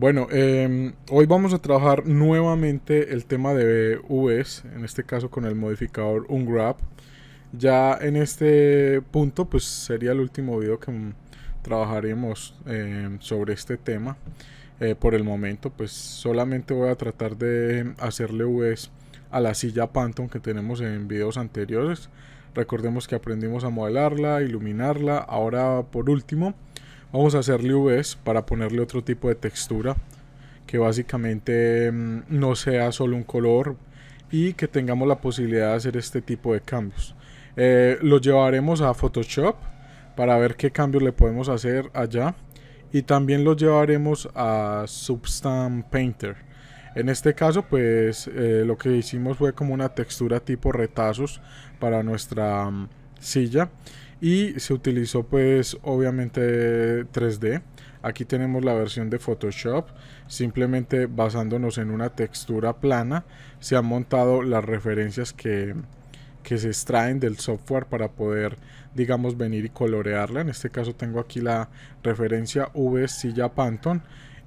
Bueno, em, hoy vamos a trabajar nuevamente el tema de Vs, en este caso con el modificador unwrap. Ya en este punto, pues sería el último video que trabajaremos em, sobre este tema. Eh, por el momento, pues solamente voy a tratar de hacerle Vs a la silla Pantone que tenemos en videos anteriores. Recordemos que aprendimos a modelarla, iluminarla. Ahora, por último, Vamos a hacerle UVs para ponerle otro tipo de textura que básicamente mm, no sea solo un color y que tengamos la posibilidad de hacer este tipo de cambios. Eh, lo llevaremos a Photoshop para ver qué cambios le podemos hacer allá y también lo llevaremos a Substance Painter. En este caso pues eh, lo que hicimos fue como una textura tipo retazos para nuestra mm, silla y se utilizó pues obviamente 3D. Aquí tenemos la versión de Photoshop, simplemente basándonos en una textura plana se han montado las referencias que, se extraen del software para poder digamos venir y colorearla. En este caso tengo aquí la referencia V Silla Pantone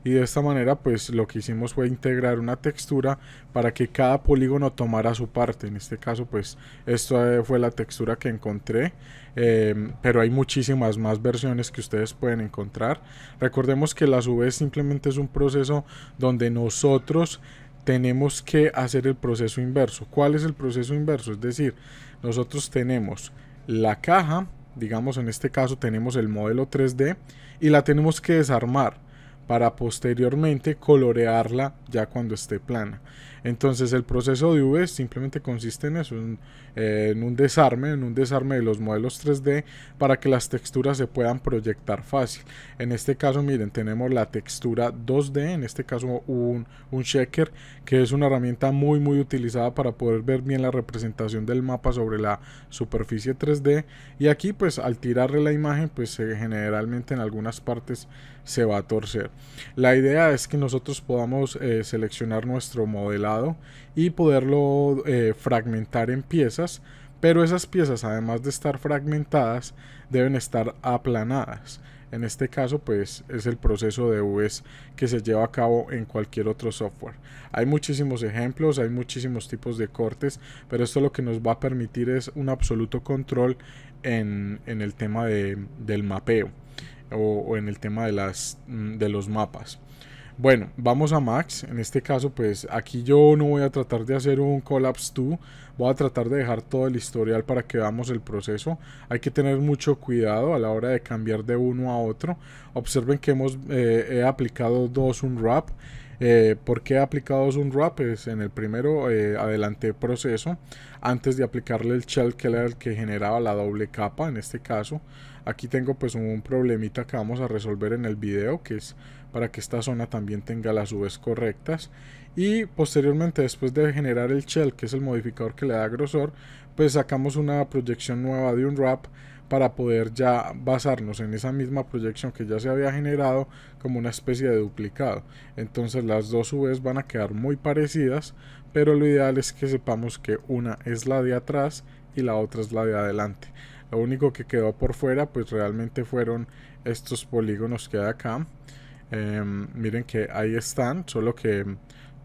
y de esta manera pues lo que hicimos fue integrar una textura para que cada polígono tomara su parte en este caso pues esta eh, fue la textura que encontré Em, pero hay muchísimas más versiones que ustedes pueden encontrar. Recordemos que la sub simplemente es un proceso donde nosotros tenemos que hacer el proceso inverso. ¿Cuál es el proceso inverso? Es decir, nosotros tenemos la caja, digamos en este caso tenemos el modelo 3D y la tenemos que desarmar para posteriormente colorearla ya cuando esté plana. Entonces el proceso de UV simplemente consiste en eso, eh, en, un desarme, en un desarme de los modelos 3D para que las texturas se puedan proyectar fácil. En este caso, miren, tenemos la textura 2D, en este caso un, un checker, que es una herramienta muy muy utilizada para poder ver bien la representación del mapa sobre la superficie 3D. Y aquí pues al tirarle la imagen pues generalmente en algunas partes se va a torcer. La idea es que nosotros podamos eh, seleccionar nuestro modelo y poderlo eh, fragmentar en piezas, pero esas piezas además de estar fragmentadas deben estar aplanadas. En este caso, pues es el proceso de UVs que se lleva a cabo en cualquier otro software. Hay muchísimos ejemplos, hay muchísimos tipos de cortes, pero esto lo que nos va a permitir es un absoluto control en, el tema del mapeo o, o, en el tema de, las, mm, de los mapas. Bueno, vamos a Max. En este caso, pues aquí yo no voy a tratar de hacer un collapse to, Voy a tratar de dejar todo el historial para que veamos el proceso. Hay que tener mucho cuidado a la hora de cambiar de uno a otro. Observen que hemos eh, he aplicado dos Unwrap, eh, ¿Por qué he aplicado dos Unwrap? Pues, en el primero adelante eh, adelanté proceso antes de aplicarle el shell que era el que generaba la doble capa en este caso. Aquí tengo pues un problemita que vamos a resolver en el video que es para que esta zona también tenga las UVs correctas y posteriormente después de generar el shell que es el modificador que le da grosor pues sacamos una proyección nueva de un wrap para poder ya basarnos en esa misma proyección que ya se había generado como una especie de duplicado entonces las dos UVs van a quedar muy parecidas pero lo ideal es que sepamos que una es la de atrás y la otra es la de adelante lo único que quedó por fuera pues realmente fueron estos polígonos que hay acá. Em, miren que ahí están, solo que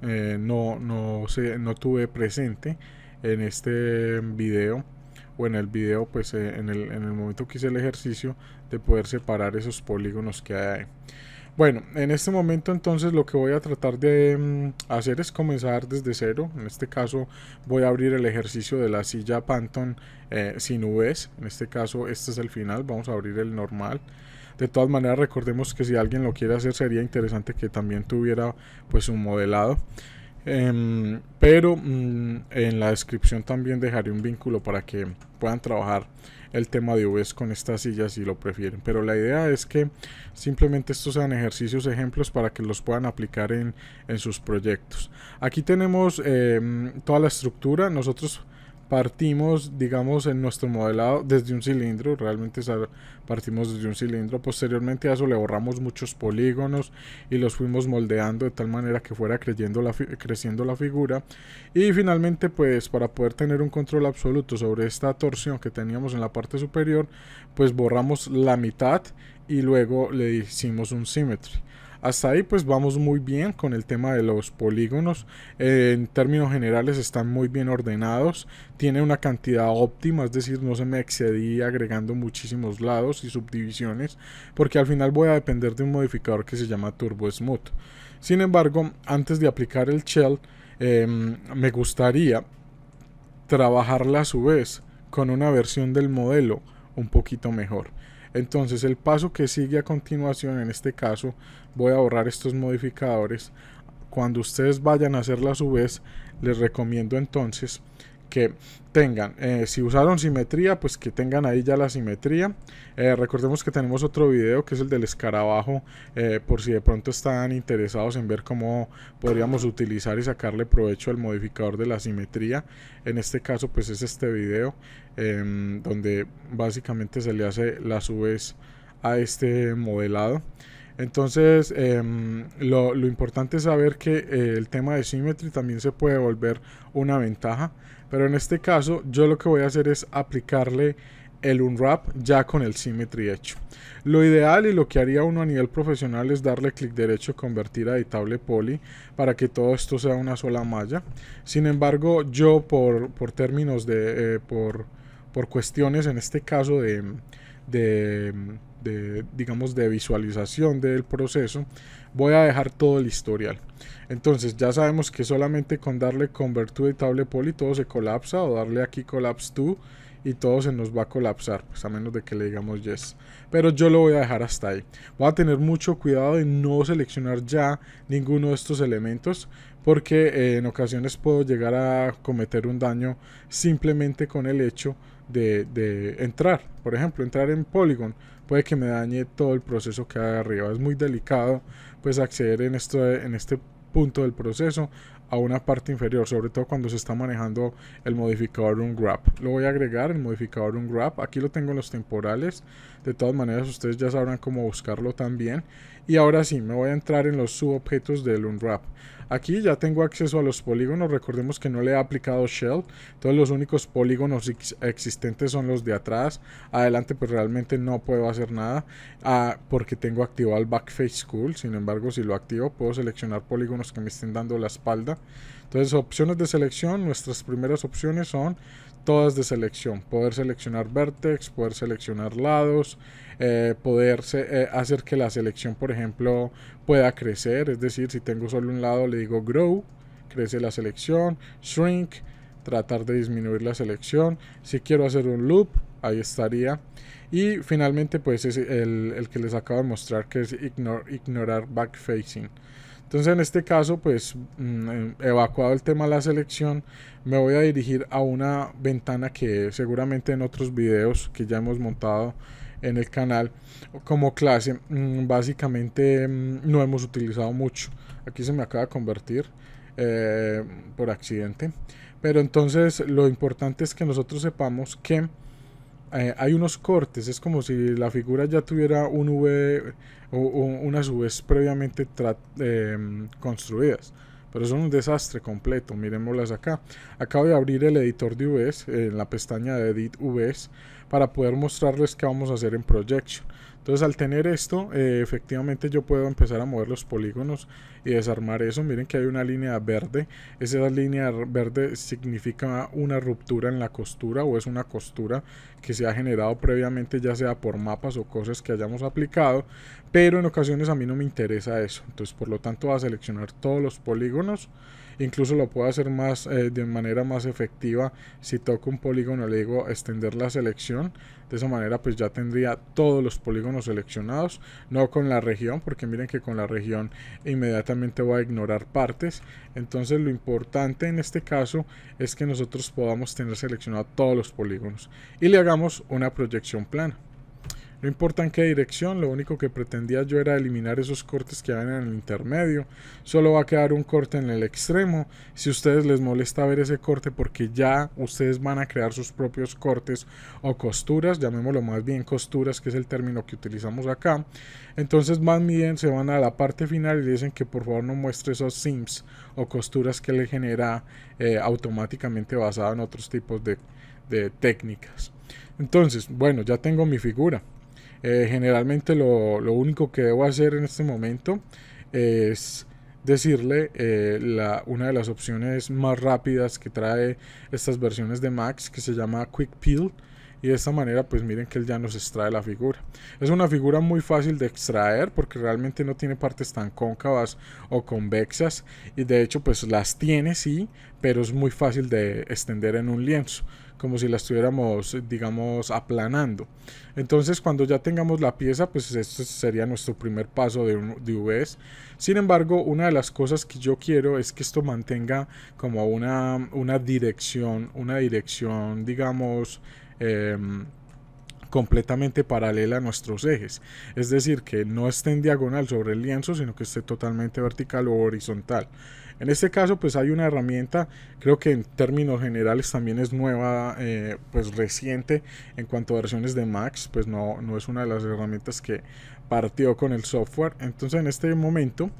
eh, no, no, tuve presente en este video o en el video pues eh, en, el, en el momento que hice el ejercicio de poder separar esos polígonos que hay ahí. Bueno, en este momento entonces lo que voy a tratar de mm, hacer es comenzar desde cero. En este caso voy a abrir el ejercicio de la silla Pantone eh, sin UVs. En este caso este es el final, vamos a abrir el normal. De todas maneras recordemos que si alguien lo quiere hacer sería interesante que también tuviera pues un modelado. Em, pero mm, en la descripción también dejaré un vínculo para que puedan trabajar el tema de UVs con estas sillas si lo prefieren. Pero la idea es que simplemente estos sean ejercicios, ejemplos para que los puedan aplicar en, en sus proyectos. Aquí tenemos eh, toda la estructura. Nosotros partimos, digamos, en nuestro modelado desde un cilindro, realmente partimos desde un cilindro, posteriormente a eso le borramos muchos polígonos y los fuimos moldeando de tal manera que fuera la creciendo la figura y finalmente pues para poder tener un control absoluto sobre esta torsión que teníamos en la parte superior, pues borramos la mitad y luego le hicimos un symmetry. Hasta ahí pues vamos muy bien con el tema de los polígonos. Eh, en términos generales están muy bien ordenados. Tiene una cantidad óptima, es decir, no se me excedí agregando muchísimos lados y subdivisiones. Porque al final voy a depender de un modificador que se llama Turbo Smooth. Sin embargo, antes de aplicar el shell, em, me gustaría trabajarla a su vez con una versión del modelo un poquito mejor. Entonces el paso que sigue a continuación, en este caso, voy a borrar estos modificadores. Cuando ustedes vayan a hacerla a su vez, les recomiendo entonces que tengan, eh, si usaron simetría, pues que tengan ahí ya la simetría. Eh, recordemos que tenemos otro video que es el del escarabajo, eh, por si de pronto están interesados en ver cómo podríamos utilizar y sacarle provecho al modificador de la simetría. En este caso, pues es este video em, donde básicamente se le hace la subes a este modelado. Entonces, em, lo, importante es saber que el tema de simetría también se puede volver una ventaja pero en este caso yo lo que voy a hacer es aplicarle el unwrap ya con el symmetry hecho. Lo ideal y lo que haría uno a nivel profesional es darle clic derecho convertir a editable poly para que todo esto sea una sola malla. Sin embargo yo por, términos de... Eh, por, cuestiones en este caso de digamos, de visualización del proceso, voy a dejar todo el historial. Entonces ya sabemos que solamente con darle convert to poly todo se colapsa o darle aquí collapse to y todo se nos va a colapsar, pues a menos de que le digamos yes. Pero yo lo voy a dejar hasta ahí. Voy a tener mucho cuidado de no seleccionar ya ninguno de estos elementos porque eh, en ocasiones puedo llegar a cometer un daño simplemente con el hecho de, de entrar. Por ejemplo, entrar en Polygon puede que me dañe todo el proceso que hay arriba. Es muy delicado pues acceder en, esto, en este punto del proceso a una parte inferior, sobre todo cuando se está manejando el modificador unwrap. Lo voy a agregar, el modificador unwrap. Aquí lo tengo en los temporales. De todas maneras, ustedes ya sabrán cómo buscarlo también. Y ahora sí, me voy a entrar en los subobjetos del unwrap. Aquí ya tengo acceso a los polígonos, recordemos que no le he aplicado Shell, Todos los únicos polígonos existentes son los de atrás, adelante pues realmente no puedo hacer nada ah, porque tengo activado el Backface Cool, sin embargo si lo activo puedo seleccionar polígonos que me estén dando la espalda. Entonces opciones de selección, nuestras primeras opciones son todas de selección, poder seleccionar vertex, poder seleccionar lados, eh, poder eh, hacer que la selección, por ejemplo, pueda crecer. Es decir, si tengo solo un lado, le digo grow, crece la selección, shrink, tratar de disminuir la selección. Si quiero hacer un loop, ahí estaría. Y finalmente, pues es el, que les acabo de mostrar, que es ignore, ignorar backfacing. Entonces en este caso, pues mm, em, evacuado el tema de la selección, me voy a dirigir a una ventana que seguramente en otros videos que ya hemos montado en el canal como clase mm, básicamente mm, no hemos utilizado mucho aquí se me acaba de convertir eh, por accidente pero entonces lo importante es que nosotros sepamos que eh, hay unos cortes, es como si la figura ya tuviera un V o, unas Vs previamente em, construidas. Pero son un desastre completo, miremoslas acá. Acabo de abrir el editor de Vs en la pestaña de Edit Vs para poder mostrarles qué vamos a hacer en Projection. Entonces al tener esto, eh, efectivamente yo puedo empezar a mover los polígonos y desarmar eso. Miren que hay una línea verde. Esa línea verde significa una ruptura en la costura o es una costura que se ha generado previamente ya sea por mapas o cosas que hayamos aplicado. Pero en ocasiones a mí no me interesa eso. Entonces por lo tanto voy a seleccionar todos los polígonos. Incluso lo puedo hacer más eh, de manera más efectiva si toco un polígono, le digo extender la selección. De esa manera pues ya tendría todos los polígonos seleccionados, no con la región, porque miren que con la región inmediatamente va a ignorar partes. Entonces lo importante en este caso es que nosotros podamos tener seleccionados todos los polígonos y le hagamos una proyección plana. No importa en qué dirección, lo único que pretendía yo era eliminar esos cortes que van en el intermedio. Solo va a quedar un corte en el extremo. Si a ustedes les molesta ver ese corte porque ya ustedes van a crear sus propios cortes o costuras, llamémoslo más bien costuras, que es el término que utilizamos acá. Entonces más bien se van a la parte final y dicen que por favor no muestre esos sims o costuras que le genera eh, automáticamente basado en otros tipos de técnicas. Entonces, bueno, ya tengo mi figura. Eh, generalmente lo, único que debo hacer en este momento es decirle eh, una de las opciones más rápidas que trae estas versiones de Max que se llama Quick Peel y de esta manera pues miren que él ya nos extrae la figura. Es una figura muy fácil de extraer porque realmente no tiene partes tan cóncavas o convexas y de hecho pues las tiene sí, pero es muy fácil de extender en un lienzo como si la estuviéramos, digamos, aplanando. Entonces, cuando ya tengamos la pieza, pues este sería nuestro primer paso de, UVs. Sin embargo, una de las cosas que yo quiero es que esto mantenga como una, una dirección, una dirección, digamos, Em, completamente paralela a nuestros ejes. Es decir, que no esté en diagonal sobre el lienzo, sino que esté totalmente vertical o horizontal. En este caso, pues hay una herramienta, creo que en términos generales también es nueva, eh, pues reciente en cuanto a versiones de Max, pues no, no es una de las herramientas que partió con el software. Entonces en este momento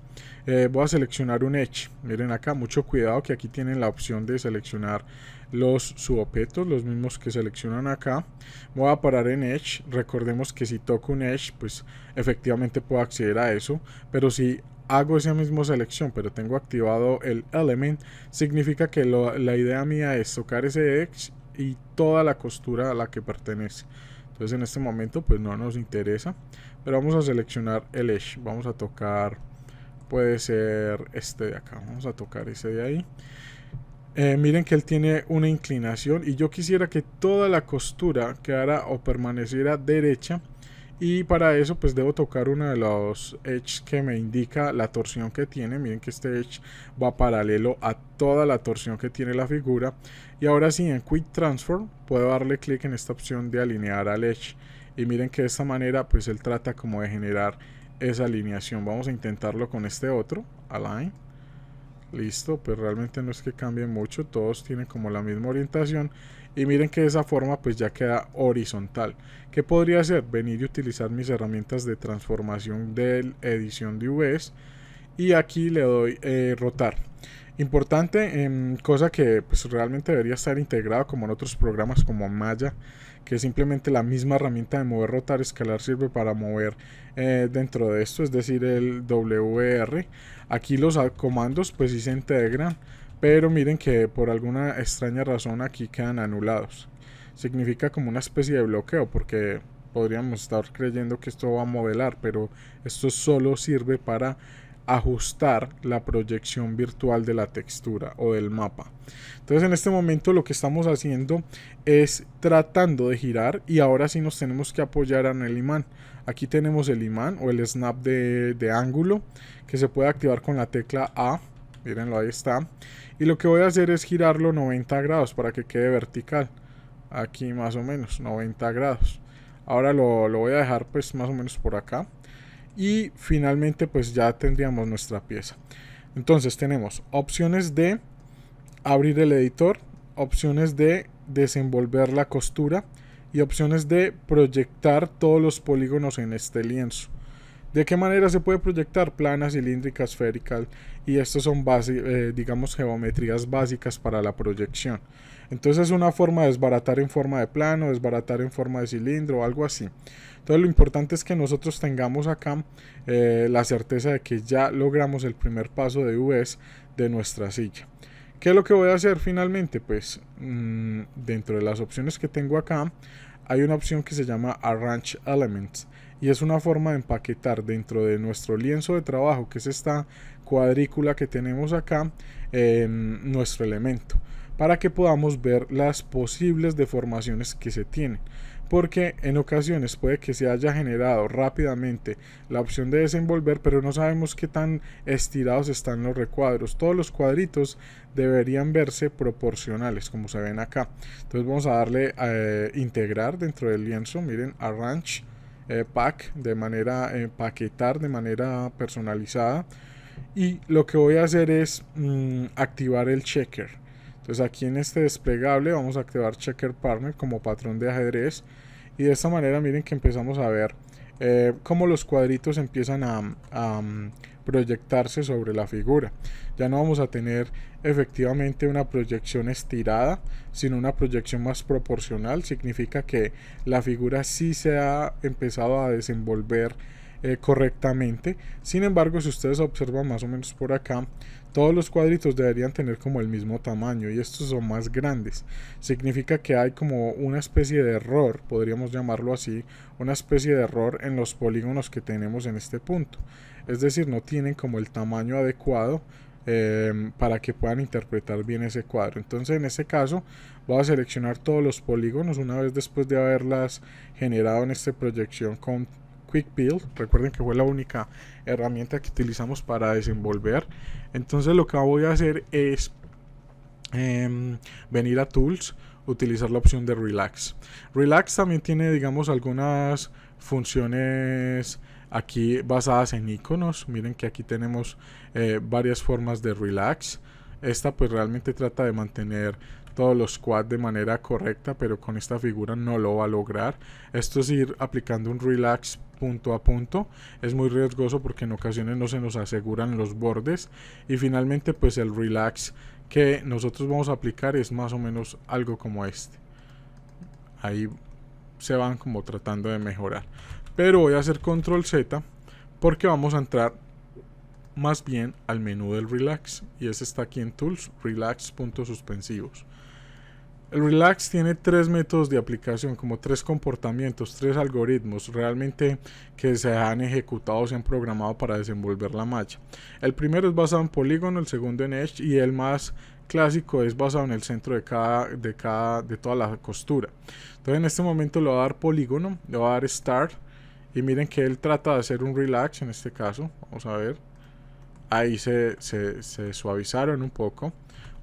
eh, voy a seleccionar un Edge. Miren acá, mucho cuidado que aquí tienen la opción de seleccionar los subobjetos, los mismos que seleccionan acá. Voy a parar en Edge. Recordemos que si toco un Edge, pues efectivamente puedo acceder a eso. Pero si hago esa misma selección, pero tengo activado el Element, significa que la idea mía es tocar ese Edge y toda la costura a la que pertenece. Entonces en este momento pues no nos interesa, pero vamos a seleccionar el Edge. Vamos a tocar, puede ser este de acá, vamos a tocar ese de ahí eh, miren que él tiene una inclinación y yo quisiera que toda la costura quedara o permaneciera derecha y para eso pues debo tocar uno de los edges que me indica la torsión que tiene miren que este edge va paralelo a toda la torsión que tiene la figura y ahora sí en quick transform puedo darle clic en esta opción de alinear al edge y miren que de esta manera pues él trata como de generar esa alineación vamos a intentarlo con este otro align listo, pues realmente no es que cambie mucho, todos tienen como la misma orientación y miren que de esa forma pues ya queda horizontal. ¿Qué podría hacer? Venir y utilizar mis herramientas de transformación de edición de UVs y aquí le doy eh, rotar. Importante, em, cosa que pues realmente debería estar integrado como en otros programas como Maya que simplemente la misma herramienta de mover, rotar, escalar sirve para mover eh, dentro de esto, es decir, el WR. Aquí los comandos pues sí se integran, pero miren que por alguna extraña razón aquí quedan anulados. Significa como una especie de bloqueo porque podríamos estar creyendo que esto va a modelar, pero esto solo sirve para ajustar la proyección virtual de la textura o del mapa. Entonces en este momento lo que estamos haciendo es tratando de girar y ahora sí nos tenemos que apoyar en el imán. Aquí tenemos el imán o el snap de, ángulo que se puede activar con la tecla A. Mírenlo, ahí está. Y lo que voy a hacer es girarlo 90 grados para que quede vertical. Aquí más o menos, 90 grados. Ahora lo, lo voy a dejar pues más o menos por acá y finalmente pues ya tendríamos nuestra pieza. Entonces tenemos opciones de abrir el editor, opciones de desenvolver la costura y opciones de proyectar todos los polígonos en este lienzo. ¿De qué manera se puede proyectar? plana cilíndrica esférica y estos son eh, digamos geometrías básicas para la proyección. Entonces es una forma de desbaratar en forma de plano, desbaratar en forma de cilindro, o algo así. Entonces lo importante es que nosotros tengamos acá eh, la certeza de que ya logramos el primer paso de UVs de nuestra silla. ¿Qué es lo que voy a hacer finalmente? Pues mm, dentro de las opciones que tengo acá hay una opción que se llama Arrange Elements y es una forma de empaquetar dentro de nuestro lienzo de trabajo que es esta cuadrícula que tenemos acá em, nuestro elemento para que podamos ver las posibles deformaciones que se tienen porque en ocasiones puede que se haya generado rápidamente la opción de desenvolver, pero no sabemos qué tan estirados están los recuadros. Todos los cuadritos deberían verse proporcionales, como se ven acá. Entonces vamos a darle a eh, integrar dentro del lienzo, miren, arrange, eh, pack, de manera, empaquetar eh, de manera personalizada. Y lo que voy a hacer es mm, activar el checker. Entonces aquí en este desplegable vamos a activar Checker Partner como patrón de ajedrez y de esta manera miren que empezamos a ver eh, cómo los cuadritos empiezan a, a mm, proyectarse sobre la figura. Ya no vamos a tener efectivamente una proyección estirada, sino una proyección más proporcional. Significa que la figura sí se ha empezado a desenvolver eh, correctamente. Sin embargo, si ustedes observan más o menos por acá, todos los cuadritos deberían tener como el mismo tamaño y estos son más grandes. Significa que hay como una especie de error, podríamos llamarlo así, una especie de error en los polígonos que tenemos en este punto. Es decir, no tienen como el tamaño adecuado em, para que puedan interpretar bien ese cuadro. Entonces en ese caso voy a seleccionar todos los polígonos una vez después de haberlas generado en esta proyección con Quick Build. Recuerden que fue la única herramienta que utilizamos para desenvolver. Entonces lo que voy a hacer es em, venir a Tools, utilizar la opción de Relax. Relax también tiene, digamos, algunas funciones aquí basadas en iconos. Miren que aquí tenemos eh, varias formas de Relax. Esta pues realmente trata de mantener todos los quads de manera correcta, pero con esta figura no lo va a lograr. Esto es ir aplicando un relax punto a punto. Es muy riesgoso porque en ocasiones no se nos aseguran los bordes. Y finalmente pues el relax que nosotros vamos a aplicar es más o menos algo como este. Ahí se van como tratando de mejorar. Pero voy a hacer control Z porque vamos a entrar más bien al menú del relax y ese está aquí en tools relax suspensivos el relax tiene tres métodos de aplicación, como tres comportamientos, tres algoritmos realmente que se han ejecutado, se han programado para desenvolver la malla. El primero es basado en polígono, el segundo en edge y el más clásico es basado en el centro de cada, de cada, de toda la costura. Entonces en este momento le va a dar polígono, le va a dar start y miren que él trata de hacer un relax en este caso, vamos a ver. Ahí se, suavizaron un poco.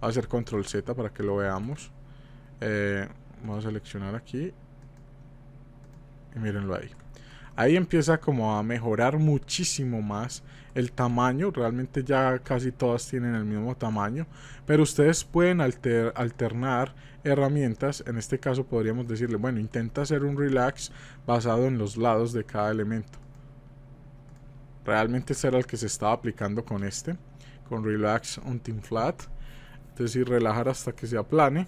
voy a hacer control Z para que lo veamos. Eh, vamos a seleccionar aquí. Y mírenlo ahí. Ahí empieza como a mejorar muchísimo más el tamaño. Realmente ya casi todas tienen el mismo tamaño. Pero ustedes pueden alternar herramientas. En este caso podríamos decirle, bueno, intenta hacer un relax basado en los lados de cada elemento. Realmente será el que se estaba aplicando con este. Con relax on team flat. Entonces, decir, relajar hasta que se aplane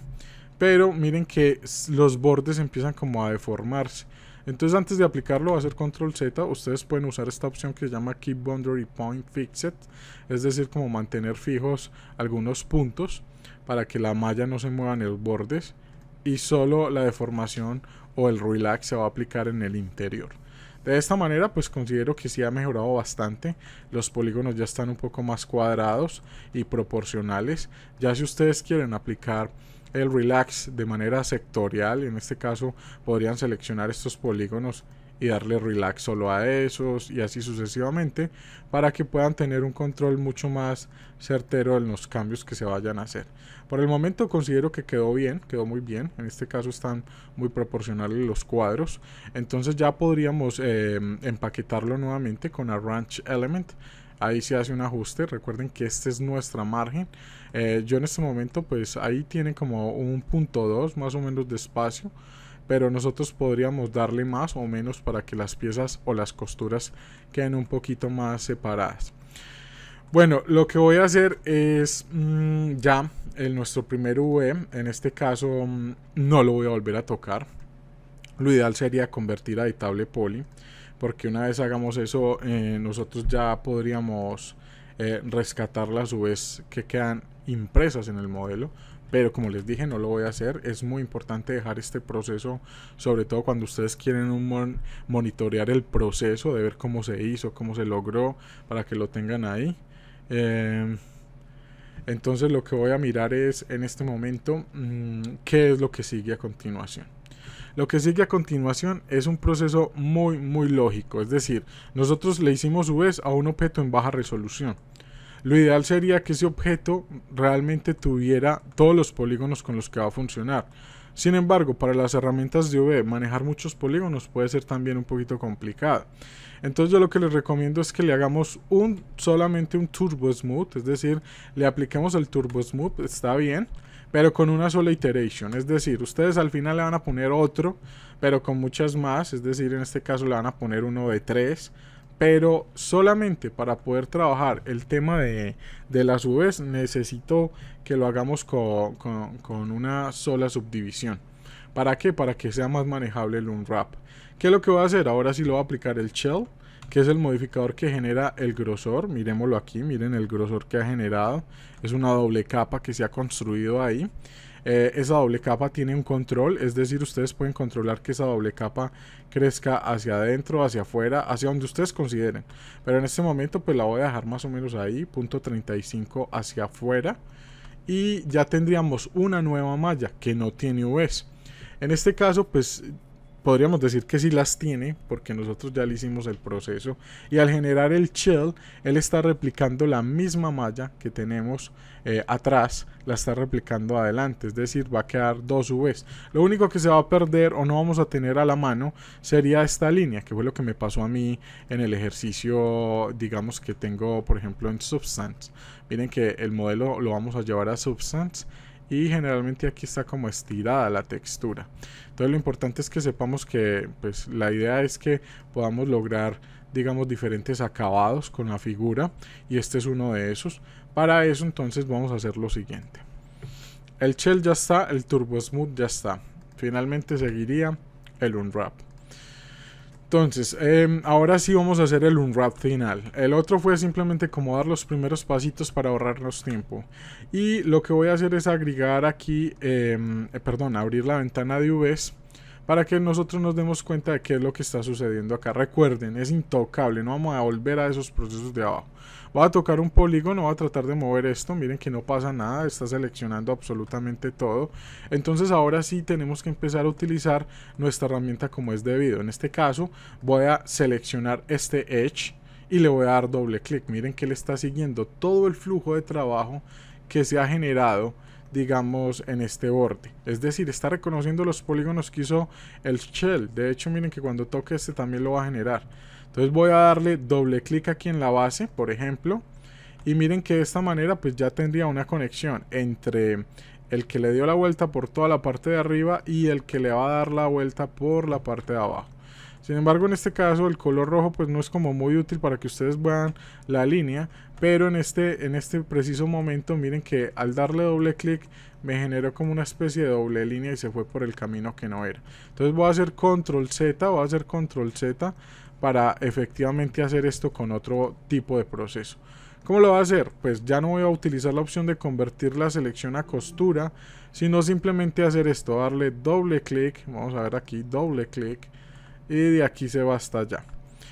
pero miren que los bordes empiezan como a deformarse. Entonces antes de aplicarlo va a control Z, ustedes pueden usar esta opción que se llama Keep Boundary Point Fixed, es decir, como mantener fijos algunos puntos para que la malla no se mueva en los bordes y solo la deformación o el relax se va a aplicar en el interior. De esta manera pues considero que sí ha mejorado bastante, los polígonos ya están un poco más cuadrados y proporcionales, ya si ustedes quieren aplicar el relax de manera sectorial, en este caso podrían seleccionar estos polígonos y darle relax solo a esos y así sucesivamente para que puedan tener un control mucho más certero en los cambios que se vayan a hacer. Por el momento considero que quedó bien, quedó muy bien, en este caso están muy proporcionales los cuadros, entonces ya podríamos eh, empaquetarlo nuevamente con Arrange Element ahí se hace un ajuste. Recuerden que este es nuestra margen. Eh, yo en este momento pues ahí tiene como un punto dos más o menos de espacio. Pero nosotros podríamos darle más o menos para que las piezas o las costuras queden un poquito más separadas. Bueno, lo que voy a hacer es mm, ya en nuestro primer V. En este caso mm, no lo voy a volver a tocar. Lo ideal sería convertir a editable poly porque una vez hagamos eso, eh, nosotros ya podríamos eh, rescatarla a su vez que quedan impresas en el modelo. Pero como les dije, no lo voy a hacer. Es muy importante dejar este proceso, sobre todo cuando ustedes quieren monitorear el proceso, de ver cómo se hizo, cómo se logró, para que lo tengan ahí. Em, entonces lo que voy a mirar es en este momento mm, qué es lo que sigue a continuación. Lo que sigue a continuación es un proceso muy muy lógico, es decir, nosotros le hicimos su e a un objeto en baja resolución. Lo ideal sería que ese objeto realmente tuviera todos los polígonos con los que va a funcionar. Sin embargo, para las herramientas de UV, e manejar muchos polígonos puede ser también un poquito complicado. Entonces yo lo que les recomiendo es que le hagamos un, solamente un Turbo Smooth, es decir, le apliquemos el Turbo Smooth, está bien pero con una sola iteration. Es decir, ustedes al final le van a poner otro, pero con muchas más. Es decir, en este caso le van a poner uno de tres. Pero solamente para poder trabajar el tema de, de las UVs necesito que lo hagamos con, con, con una sola subdivisión. ¿Para qué? Para que sea más manejable el unwrap. ¿Qué es lo que voy a hacer? Ahora sí lo voy a aplicar el shell que es el modificador que genera el grosor. Miremoslo aquí, miren el grosor que ha generado. Es una doble capa que se ha construido ahí. Eh, esa doble capa tiene un control, es decir, ustedes pueden controlar que esa doble capa crezca hacia adentro, hacia afuera, hacia donde ustedes consideren. Pero en este momento pues la voy a dejar más o menos ahí, punto 35 hacia afuera. Y ya tendríamos una nueva malla que no tiene UVs. En este caso, pues podríamos decir que sí las tiene, porque nosotros ya le hicimos el proceso. Y al generar el chill, él está replicando la misma malla que tenemos eh, atrás, la está replicando adelante. Es decir, va a quedar dos UVs. Lo único que se va a perder o no vamos a tener a la mano sería esta línea, que fue lo que me pasó a mí en el ejercicio, digamos que tengo, por ejemplo, en Substance. Miren que el modelo lo vamos a llevar a Substance y generalmente aquí está como estirada la textura. Entonces lo importante es que sepamos que pues, la idea es que podamos lograr digamos diferentes acabados con la figura y este es uno de esos. Para eso entonces vamos a hacer lo siguiente. El shell ya está, el turbo smooth ya está. Finalmente seguiría el unwrap. Entonces, em, ahora sí vamos a hacer el unwrap final. El otro fue simplemente como dar los primeros pasitos para ahorrarnos tiempo. Y lo que voy a hacer es agregar aquí, em, eh, perdón, abrir la ventana de UVs para que nosotros nos demos cuenta de qué es lo que está sucediendo acá. Recuerden, es intocable, no vamos a volver a esos procesos de abajo. Voy a tocar un polígono, voy a tratar de mover esto. Miren que no pasa nada, está seleccionando absolutamente todo. Entonces ahora sí tenemos que empezar a utilizar nuestra herramienta como es debido. En este caso voy a seleccionar este Edge y le voy a dar doble clic. Miren que le está siguiendo todo el flujo de trabajo que se ha generado digamos en este borde es decir está reconociendo los polígonos que hizo el shell de hecho miren que cuando toque este también lo va a generar entonces voy a darle doble clic aquí en la base, por ejemplo. Y miren que de esta manera pues ya tendría una conexión entre el que le dio la vuelta por toda la parte de arriba y el que le va a dar la vuelta por la parte de abajo. Sin embargo, en este caso el color rojo pues no es como muy útil para que ustedes vean la línea, pero en este, en este preciso momento miren que al darle doble clic me generó como una especie de doble línea y se fue por el camino que no era. Entonces voy a hacer control Z, voy a hacer control Z para efectivamente hacer esto con otro tipo de proceso. ¿Cómo lo va a hacer? Pues ya no voy a utilizar la opción de convertir la selección a costura, sino simplemente hacer esto, darle doble clic, vamos a ver aquí doble clic y de aquí se va hasta allá.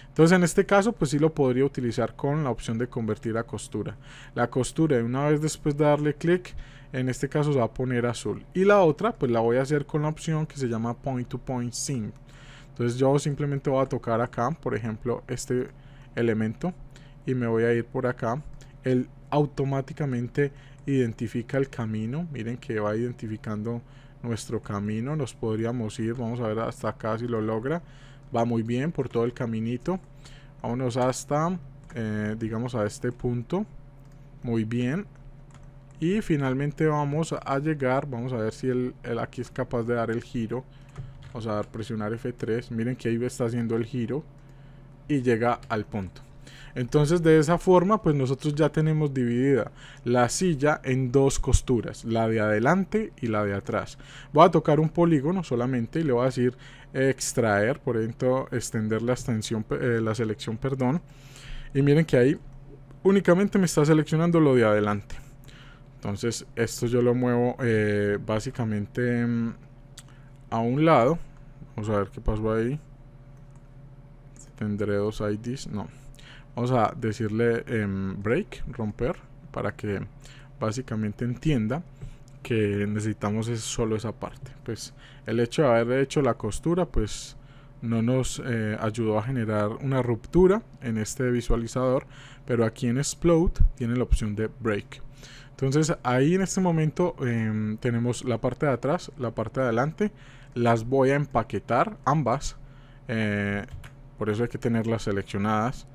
Entonces en este caso pues sí lo podría utilizar con la opción de convertir a costura. La costura una vez después de darle clic en este caso se va a poner azul y la otra pues la voy a hacer con la opción que se llama point to point sync entonces yo simplemente voy a tocar acá, por ejemplo, este elemento y me voy a ir por acá. Él automáticamente identifica el camino. Miren que va identificando nuestro camino. Nos podríamos ir, vamos a ver hasta acá si lo logra. Va muy bien por todo el caminito. Vámonos hasta, eh, digamos, a este punto. Muy bien. Y finalmente vamos a llegar, vamos a ver si él aquí es capaz de dar el giro o sea, presionar F3, miren que ahí está haciendo el giro y llega al punto. Entonces de esa forma pues nosotros ya tenemos dividida la silla en dos costuras, la de adelante y la de atrás. Voy a tocar un polígono solamente y le voy a decir extraer, por ejemplo extender la, extensión, eh, la selección, perdón. Y miren que ahí únicamente me está seleccionando lo de adelante. Entonces esto yo lo muevo eh, básicamente mm, a un lado. Vamos a ver qué pasó ahí. Tendré dos IDs. No. Vamos a decirle em, break, romper, para que básicamente entienda que necesitamos es solo esa parte. Pues el hecho de haber hecho la costura, pues no nos eh, ayudó a generar una ruptura en este visualizador, pero aquí en Explode tiene la opción de Break. Entonces ahí en este momento em, tenemos la parte de atrás, la parte de adelante, las voy a empaquetar ambas. Eh, por eso hay que tenerlas seleccionadas.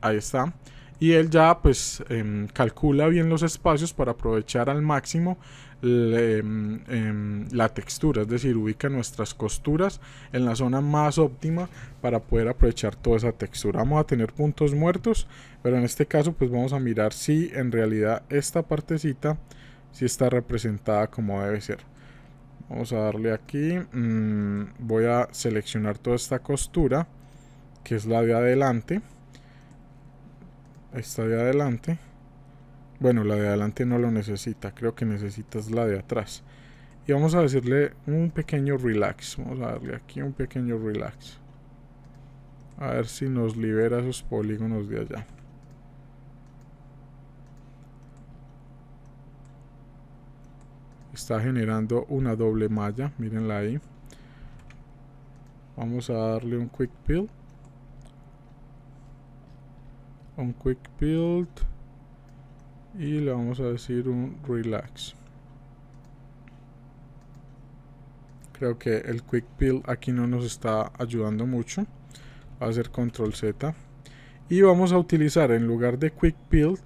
Ahí está. Y él ya pues em, calcula bien los espacios para aprovechar al máximo em, em, la textura. Es decir, ubica nuestras costuras en la zona más óptima para poder aprovechar toda esa textura. Vamos a tener puntos muertos, pero en este caso pues vamos a mirar si en realidad esta partecita si está representada como debe ser. Vamos a darle aquí. Mm, voy a seleccionar toda esta costura, que es la de adelante. Esta de adelante. Bueno, la de adelante no lo necesita. Creo que necesitas la de atrás. Y vamos a decirle un pequeño relax. Vamos a darle aquí un pequeño relax. A ver si nos libera esos polígonos de allá. está generando una doble malla mírenla ahí vamos a darle un quick build un quick build y le vamos a decir un relax creo que el quick build aquí no nos está ayudando mucho va a ser control z y vamos a utilizar en lugar de quick build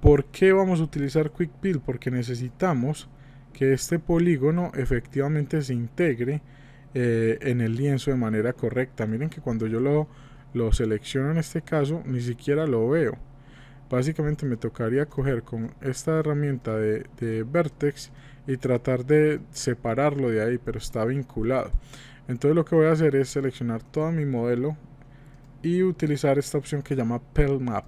¿por qué vamos a utilizar quick build? porque necesitamos que este polígono efectivamente se integre eh, en el lienzo de manera correcta. Miren que cuando yo lo, lo selecciono en este caso, ni siquiera lo veo. Básicamente me tocaría coger con esta herramienta de, de vertex y tratar de separarlo de ahí, pero está vinculado. Entonces lo que voy a hacer es seleccionar todo mi modelo y utilizar esta opción que llama Pell Map.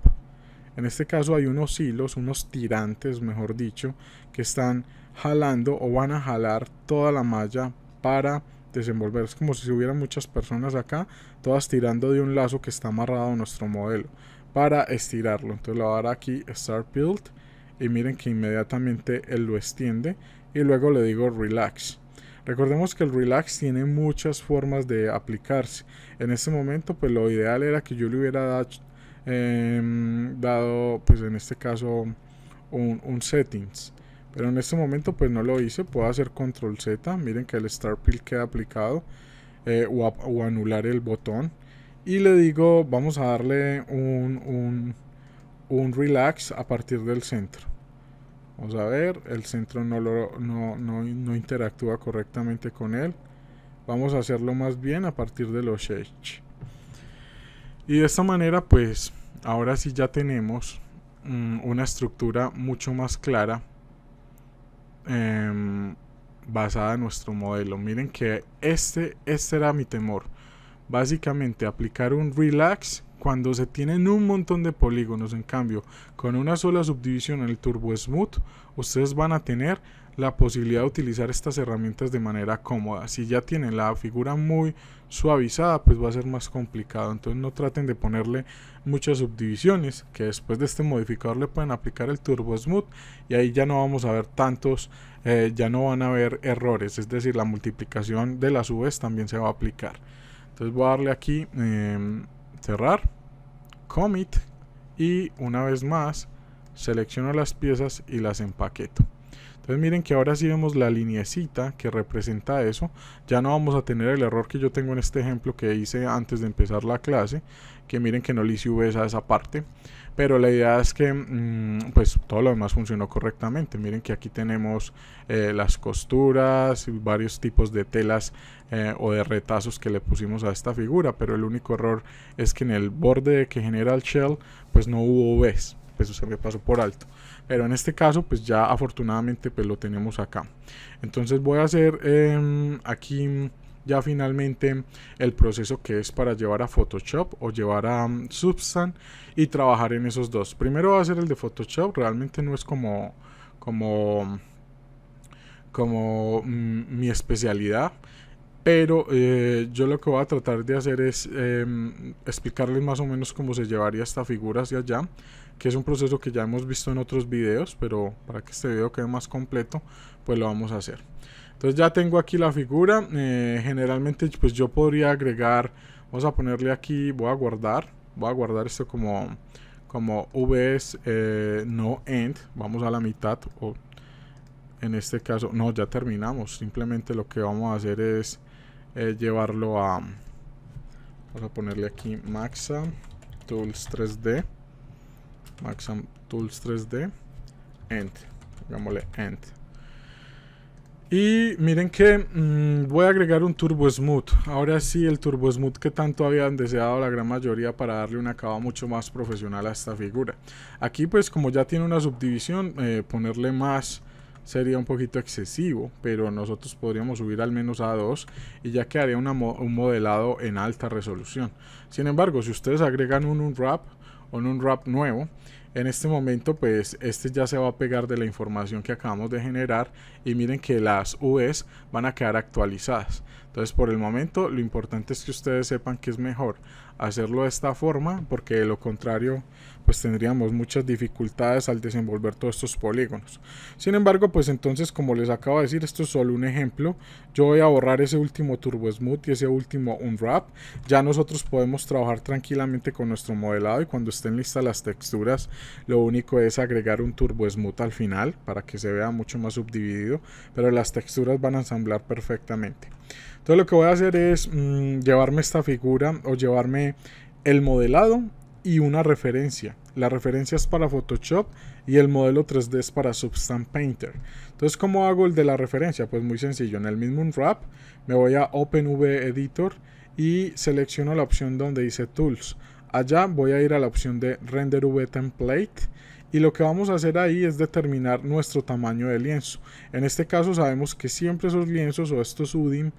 En este caso hay unos hilos, unos tirantes, mejor dicho, que están jalando o van a jalar toda la malla para desenvolver. Es como si hubiera muchas personas acá, todas tirando de un lazo que está amarrado a nuestro modelo para estirarlo. Entonces lo dar aquí Start Build y miren que inmediatamente él lo extiende y luego le digo Relax. Recordemos que el relax tiene muchas formas de aplicarse. En este momento, pues lo ideal era que yo le hubiera em, dado, pues en este caso, un settings pero en este momento pues no lo hice, puedo hacer control Z, miren que el Star Peel queda aplicado eh, o, anular el botón. Y le digo, vamos a darle un, relax a partir del centro. Vamos a ver, el centro no, lo, no, interactúa correctamente con él. Vamos a hacerlo más bien a partir de los H Y de esta manera pues ahora sí ya tenemos mm, una estructura mucho más clara Em, basada en nuestro modelo. Miren que este, este era mi temor. Básicamente aplicar un relax cuando se tienen un montón de polígonos. En cambio, con una sola subdivisión en el Turbo Smooth, ustedes van a tener la posibilidad de utilizar estas herramientas de manera cómoda. Si ya tienen la figura muy suavizada, pues va a ser más complicado. Entonces no traten de ponerle muchas subdivisiones, que después de este modificador le pueden aplicar el Turbo Smooth y ahí ya no vamos a ver tantos, eh, ya no van a haber errores. Es decir, la multiplicación de las UVs también se va a aplicar. Entonces voy a darle aquí em, cerrar, commit y una vez más selecciono las piezas y las empaqueto. Entonces miren que ahora sí vemos la linecita que representa eso. Ya no vamos a tener el error que yo tengo en este ejemplo que hice antes de empezar la clase. Que miren que no le hice UVs a esa parte. Pero la idea es que mm, pues todo lo demás funcionó correctamente. Miren que aquí tenemos eh, las costuras, varios tipos de telas eh, o de retazos que le pusimos a esta figura. Pero el único error es que en el borde que genera el shell pues no hubo UVs. Eso se me pasó por alto pero en este caso pues ya afortunadamente pues lo tenemos acá entonces voy a hacer em, aquí ya finalmente el proceso que es para llevar a Photoshop o llevar a mm, Substance y trabajar en esos dos primero va a ser el de Photoshop realmente no es como como como mm, mi especialidad pero eh, yo lo que voy a tratar de hacer es em, explicarles más o menos cómo se llevaría esta figura hacia allá que es un proceso que ya hemos visto en otros videos, pero para que este video quede más completo, pues lo vamos a hacer. Entonces ya tengo aquí la figura, eh, generalmente pues yo podría agregar, vamos a ponerle aquí, voy a guardar, voy a guardar esto como, como vs eh, no end, vamos a la mitad, o en este caso, no, ya terminamos, simplemente lo que vamos a hacer es eh, llevarlo a, vamos a ponerle aquí maxa tools 3D, Maxam Tools 3D. End. digámosle End. Y miren que mm, voy a agregar un Turbo Smooth. Ahora sí, el Turbo Smooth que tanto habían deseado la gran mayoría para darle un acabado mucho más profesional a esta figura. Aquí pues como ya tiene una subdivisión, eh, ponerle más sería un poquito excesivo, pero nosotros podríamos subir al menos a 2 y ya quedaría un modelado en alta resolución. Sin embargo, si ustedes agregan un unwrap o un unwrap nuevo, en este momento, pues este ya se va a pegar de la información que acabamos de generar y miren que las UVs van a quedar actualizadas. Entonces, por el momento, lo importante es que ustedes sepan que es mejor hacerlo de esta forma porque de lo contrario pues tendríamos muchas dificultades al desenvolver todos estos polígonos. Sin embargo, pues entonces como les acabo de decir, esto es solo un ejemplo. Yo voy a borrar ese último Turbo Smooth y ese último Unwrap. Ya nosotros podemos trabajar tranquilamente con nuestro modelado y cuando estén listas las texturas, lo único es agregar un Turbo Smooth al final para que se vea mucho más subdividido, pero las texturas van a ensamblar perfectamente. Entonces lo que voy a hacer es mm, llevarme esta figura o llevarme el modelado y una referencia. La referencia es para Photoshop y el modelo 3D es para Substance Painter. Entonces, ¿cómo hago el de la referencia? Pues muy sencillo. En el mismo Unwrap, me voy a Open V Editor y selecciono la opción donde dice Tools. Allá voy a ir a la opción de Render V Template y lo que vamos a hacer ahí es determinar nuestro tamaño de lienzo. En este caso sabemos que siempre esos lienzos o estos UDIM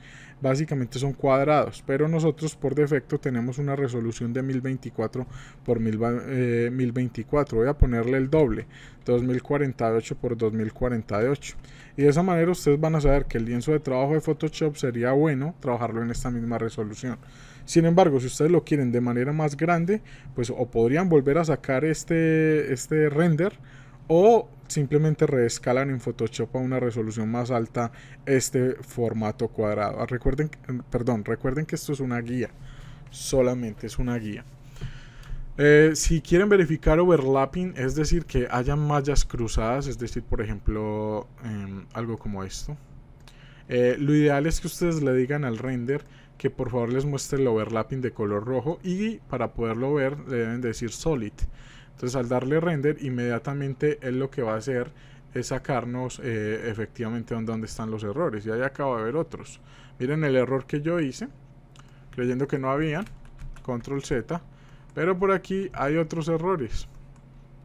básicamente son cuadrados, pero nosotros por defecto tenemos una resolución de 1024 por 1024. Eh, Voy a ponerle el doble, 2048 por 2048. Y de esa manera ustedes van a saber que el lienzo de trabajo de Photoshop sería bueno trabajarlo en esta misma resolución. Sin embargo, si ustedes lo quieren de manera más grande, pues o podrían volver a sacar este, este render o simplemente reescalan en Photoshop a una resolución más alta este formato cuadrado. Ah, recuerden, eh, perdón, recuerden que esto es una guía, solamente es una guía. Eh, si quieren verificar overlapping, es decir, que haya mallas cruzadas, es decir, por ejemplo, em, algo como esto, eh, lo ideal es que ustedes le digan al render que por favor les muestre el overlapping de color rojo y para poderlo ver le deben decir solid. Entonces al darle render, inmediatamente él lo que va a hacer es sacarnos eh, efectivamente dónde están los errores. Y ahí acabo de ver otros. Miren el error que yo hice, creyendo que no había. Control Z. Pero por aquí hay otros errores.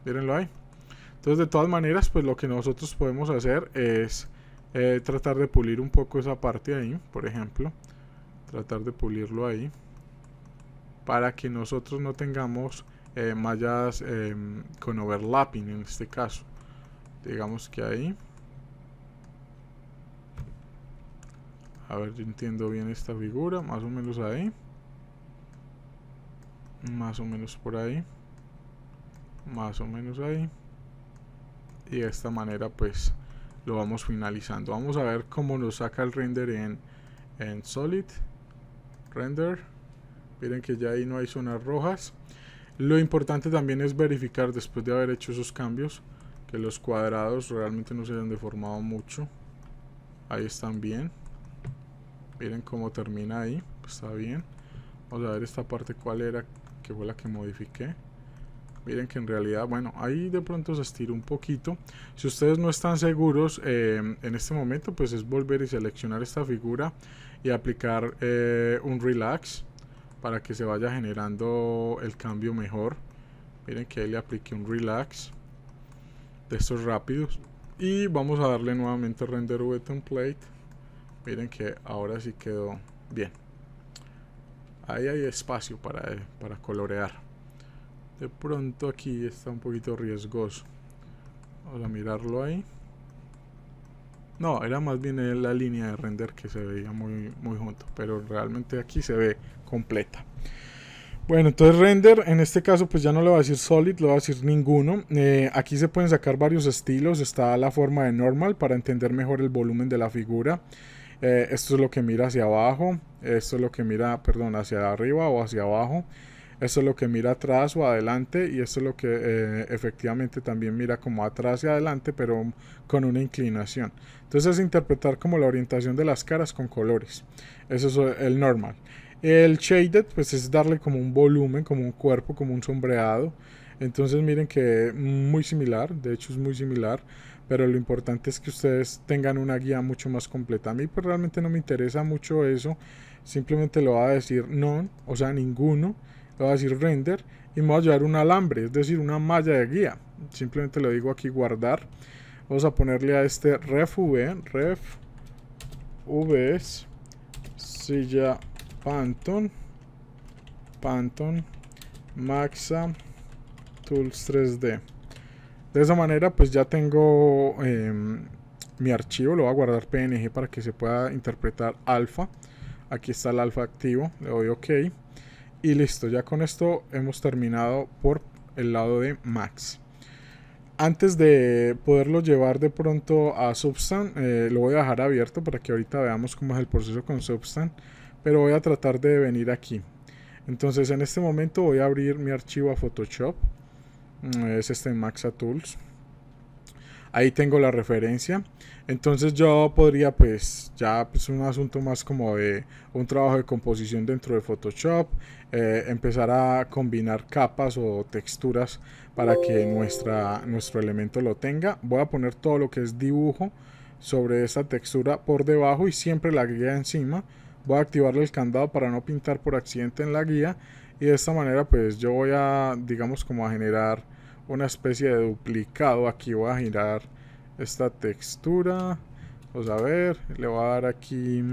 Mirenlo ahí. Entonces de todas maneras, pues lo que nosotros podemos hacer es eh, tratar de pulir un poco esa parte ahí, por ejemplo. Tratar de pulirlo ahí. Para que nosotros no tengamos eh, mallas em, con overlapping en este caso digamos que ahí a ver yo entiendo bien esta figura más o menos ahí más o menos por ahí más o menos ahí y de esta manera pues lo vamos finalizando vamos a ver cómo nos saca el render en, en solid render miren que ya ahí no hay zonas rojas lo importante también es verificar después de haber hecho esos cambios que los cuadrados realmente no se hayan deformado mucho. Ahí están bien. Miren cómo termina ahí. Está bien. Vamos a ver esta parte cuál era que fue la que modifiqué. Miren que en realidad, bueno, ahí de pronto se estira un poquito. Si ustedes no están seguros eh, en este momento, pues es volver y seleccionar esta figura y aplicar eh, un relax para que se vaya generando el cambio mejor. Miren que ahí le apliqué un relax de estos rápidos. Y vamos a darle nuevamente render with template. Miren que ahora sí quedó bien. Ahí hay espacio para, para colorear. De pronto aquí está un poquito riesgoso. Vamos a mirarlo ahí. No, era más bien la línea de render que se veía muy, muy junto. Pero realmente aquí se ve completa. Bueno, entonces render, en este caso pues ya no le va a decir solid, le va a decir ninguno. Eh, aquí se pueden sacar varios estilos, está la forma de normal para entender mejor el volumen de la figura. Eh, esto es lo que mira hacia abajo, esto es lo que mira, perdón, hacia arriba o hacia abajo. Esto es lo que mira atrás o adelante y esto es lo que eh, efectivamente también mira como atrás y adelante pero con una inclinación. Entonces es interpretar como la orientación de las caras con colores. Eso es el normal. El shaded pues es darle como un volumen, como un cuerpo, como un sombreado. Entonces miren que muy similar, de hecho es muy similar, pero lo importante es que ustedes tengan una guía mucho más completa. A mí pues realmente no me interesa mucho eso, simplemente lo va a decir non, o sea ninguno, lo va a decir render y me va a llevar un alambre, es decir, una malla de guía. Simplemente lo digo aquí guardar. Vamos a ponerle a este ref v, ref vs silla Panton, Panton, Maxa, Tools 3D. De esa manera pues ya tengo em, mi archivo, lo voy a guardar PNG para que se pueda interpretar alfa. Aquí está el alfa activo, le doy OK. Y listo, ya con esto hemos terminado por el lado de Max. Antes de poderlo llevar de pronto a Substance eh, lo voy a dejar abierto para que ahorita veamos cómo es el proceso con Substance pero voy a tratar de venir aquí. Entonces en este momento voy a abrir mi archivo a Photoshop. Mm, es este Maxa Tools. Ahí tengo la referencia. Entonces yo podría pues ya es pues, un asunto más como de un trabajo de composición dentro de Photoshop. Eh, empezar a combinar capas o texturas para que nuestra, nuestro elemento lo tenga. Voy a poner todo lo que es dibujo sobre esta textura por debajo y siempre la guía encima voy a activarle el candado para no pintar por accidente en la guía y de esta manera pues yo voy a digamos como a generar una especie de duplicado aquí voy a girar esta textura vamos a ver le voy a dar aquí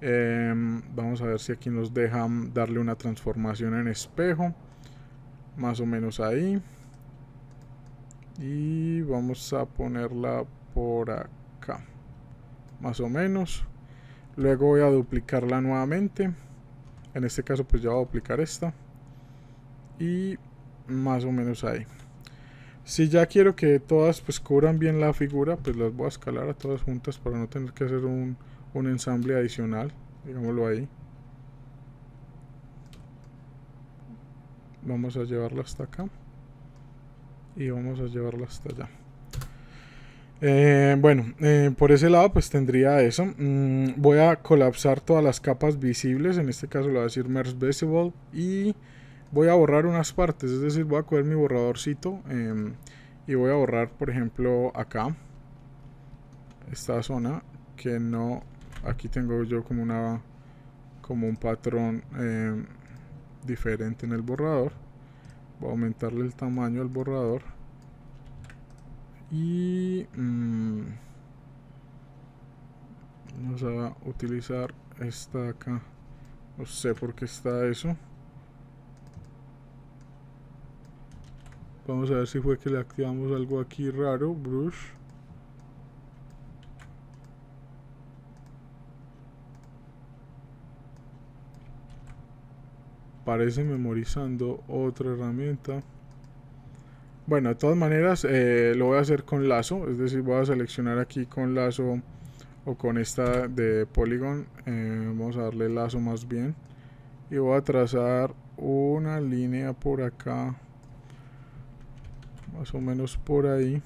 em, vamos a ver si aquí nos dejan darle una transformación en espejo más o menos ahí y vamos a ponerla por acá más o menos luego voy a duplicarla nuevamente en este caso pues ya voy a duplicar esta y más o menos ahí si ya quiero que todas pues cubran bien la figura pues las voy a escalar a todas juntas para no tener que hacer un, un ensamble adicional digámoslo ahí vamos a llevarla hasta acá y vamos a llevarla hasta allá eh, bueno, eh, por ese lado pues tendría eso. Mm, voy a colapsar todas las capas visibles, en este caso lo voy a decir Merge Visible y voy a borrar unas partes, es decir, voy a coger mi borradorcito em, y voy a borrar por ejemplo acá esta zona que no, aquí tengo yo como una como un patrón em, diferente en el borrador. Voy a aumentarle el tamaño al borrador y mm, vamos a utilizar esta acá no sé por qué está eso vamos a ver si fue que le activamos algo aquí raro brush parece memorizando otra herramienta bueno, de todas maneras eh, lo voy a hacer con lazo, es decir, voy a seleccionar aquí con lazo o con esta de polígono. Eh, vamos a darle lazo más bien y voy a trazar una línea por acá más o menos por ahí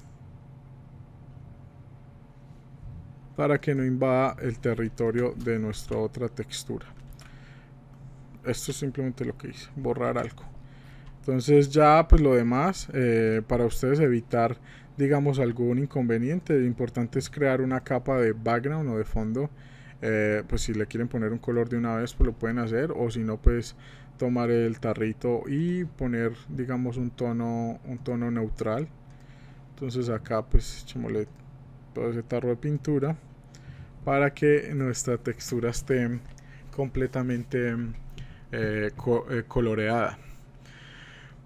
para que no invada el territorio de nuestra otra textura esto es simplemente lo que hice borrar algo entonces ya pues lo demás, eh, para ustedes evitar digamos algún inconveniente, lo importante es crear una capa de background o de fondo. Eh, pues si le quieren poner un color de una vez pues lo pueden hacer o si no pues tomar el tarrito y poner digamos un tono un tono neutral entonces acá pues echémosle todo ese tarro de pintura para que nuestra textura esté completamente eh, coloreada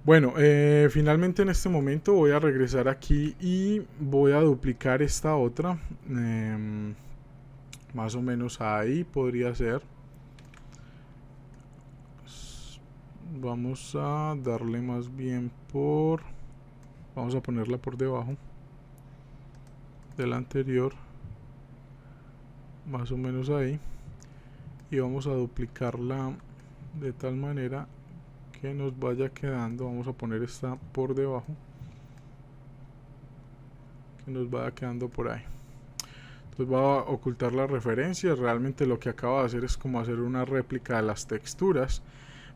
bueno, eh, finalmente en este momento voy a regresar aquí y voy a duplicar esta otra. Em, más o menos ahí podría ser. Vamos a darle más bien por... Vamos a ponerla por debajo del anterior. Más o menos ahí. Y vamos a duplicarla de tal manera que nos vaya quedando vamos a poner esta por debajo que nos vaya quedando por ahí entonces va a ocultar las referencias realmente lo que acaba de hacer es como hacer una réplica de las texturas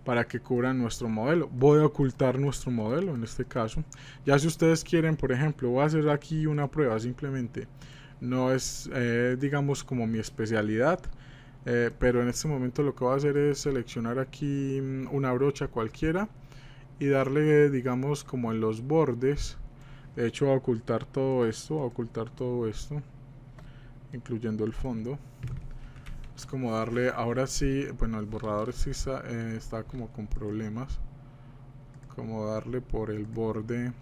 para que cubran nuestro modelo. Voy a ocultar nuestro modelo en este caso. Ya si ustedes quieren, por ejemplo, voy a hacer aquí una prueba simplemente. No es, eh, digamos, como mi especialidad, eh, pero en este momento lo que va a hacer es seleccionar aquí mm, una brocha cualquiera y darle digamos como en los bordes de hecho a ocultar todo esto a ocultar todo esto incluyendo el fondo es como darle ahora sí bueno el borrador sí eh, está como con problemas como darle por el borde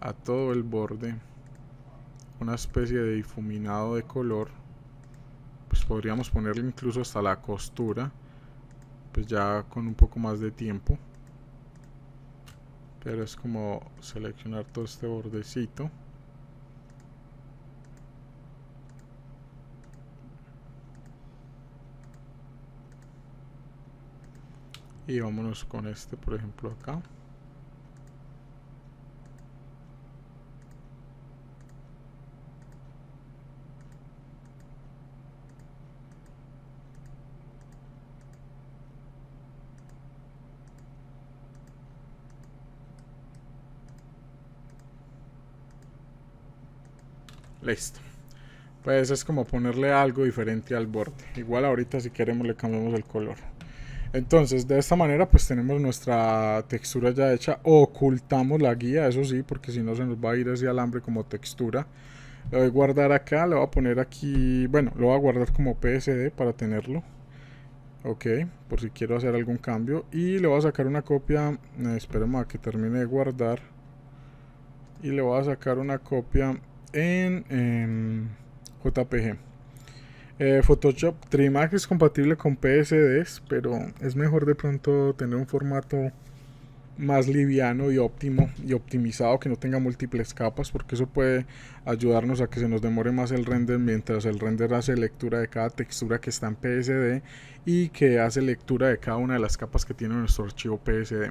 a todo el borde una especie de difuminado de color pues podríamos ponerle incluso hasta la costura pues ya con un poco más de tiempo pero es como seleccionar todo este bordecito y vámonos con este por ejemplo acá esto, Pues es como ponerle algo diferente al borde. Igual ahorita si queremos le cambiamos el color. Entonces de esta manera pues tenemos nuestra textura ya hecha. Ocultamos la guía, eso sí, porque si no se nos va a ir ese alambre como textura. Lo voy a guardar acá, le voy a poner aquí, bueno, lo voy a guardar como PSD para tenerlo. Ok, por si quiero hacer algún cambio. Y le voy a sacar una copia, eh, esperemos a que termine de guardar. Y le voy a sacar una copia en, em, JPG. Eh, Photoshop Trimax es compatible con PSDs, pero es mejor de pronto tener un formato más liviano y óptimo y optimizado que no tenga múltiples capas porque eso puede ayudarnos a que se nos demore más el render mientras el render hace lectura de cada textura que está en PSD y que hace lectura de cada una de las capas que tiene nuestro archivo PSD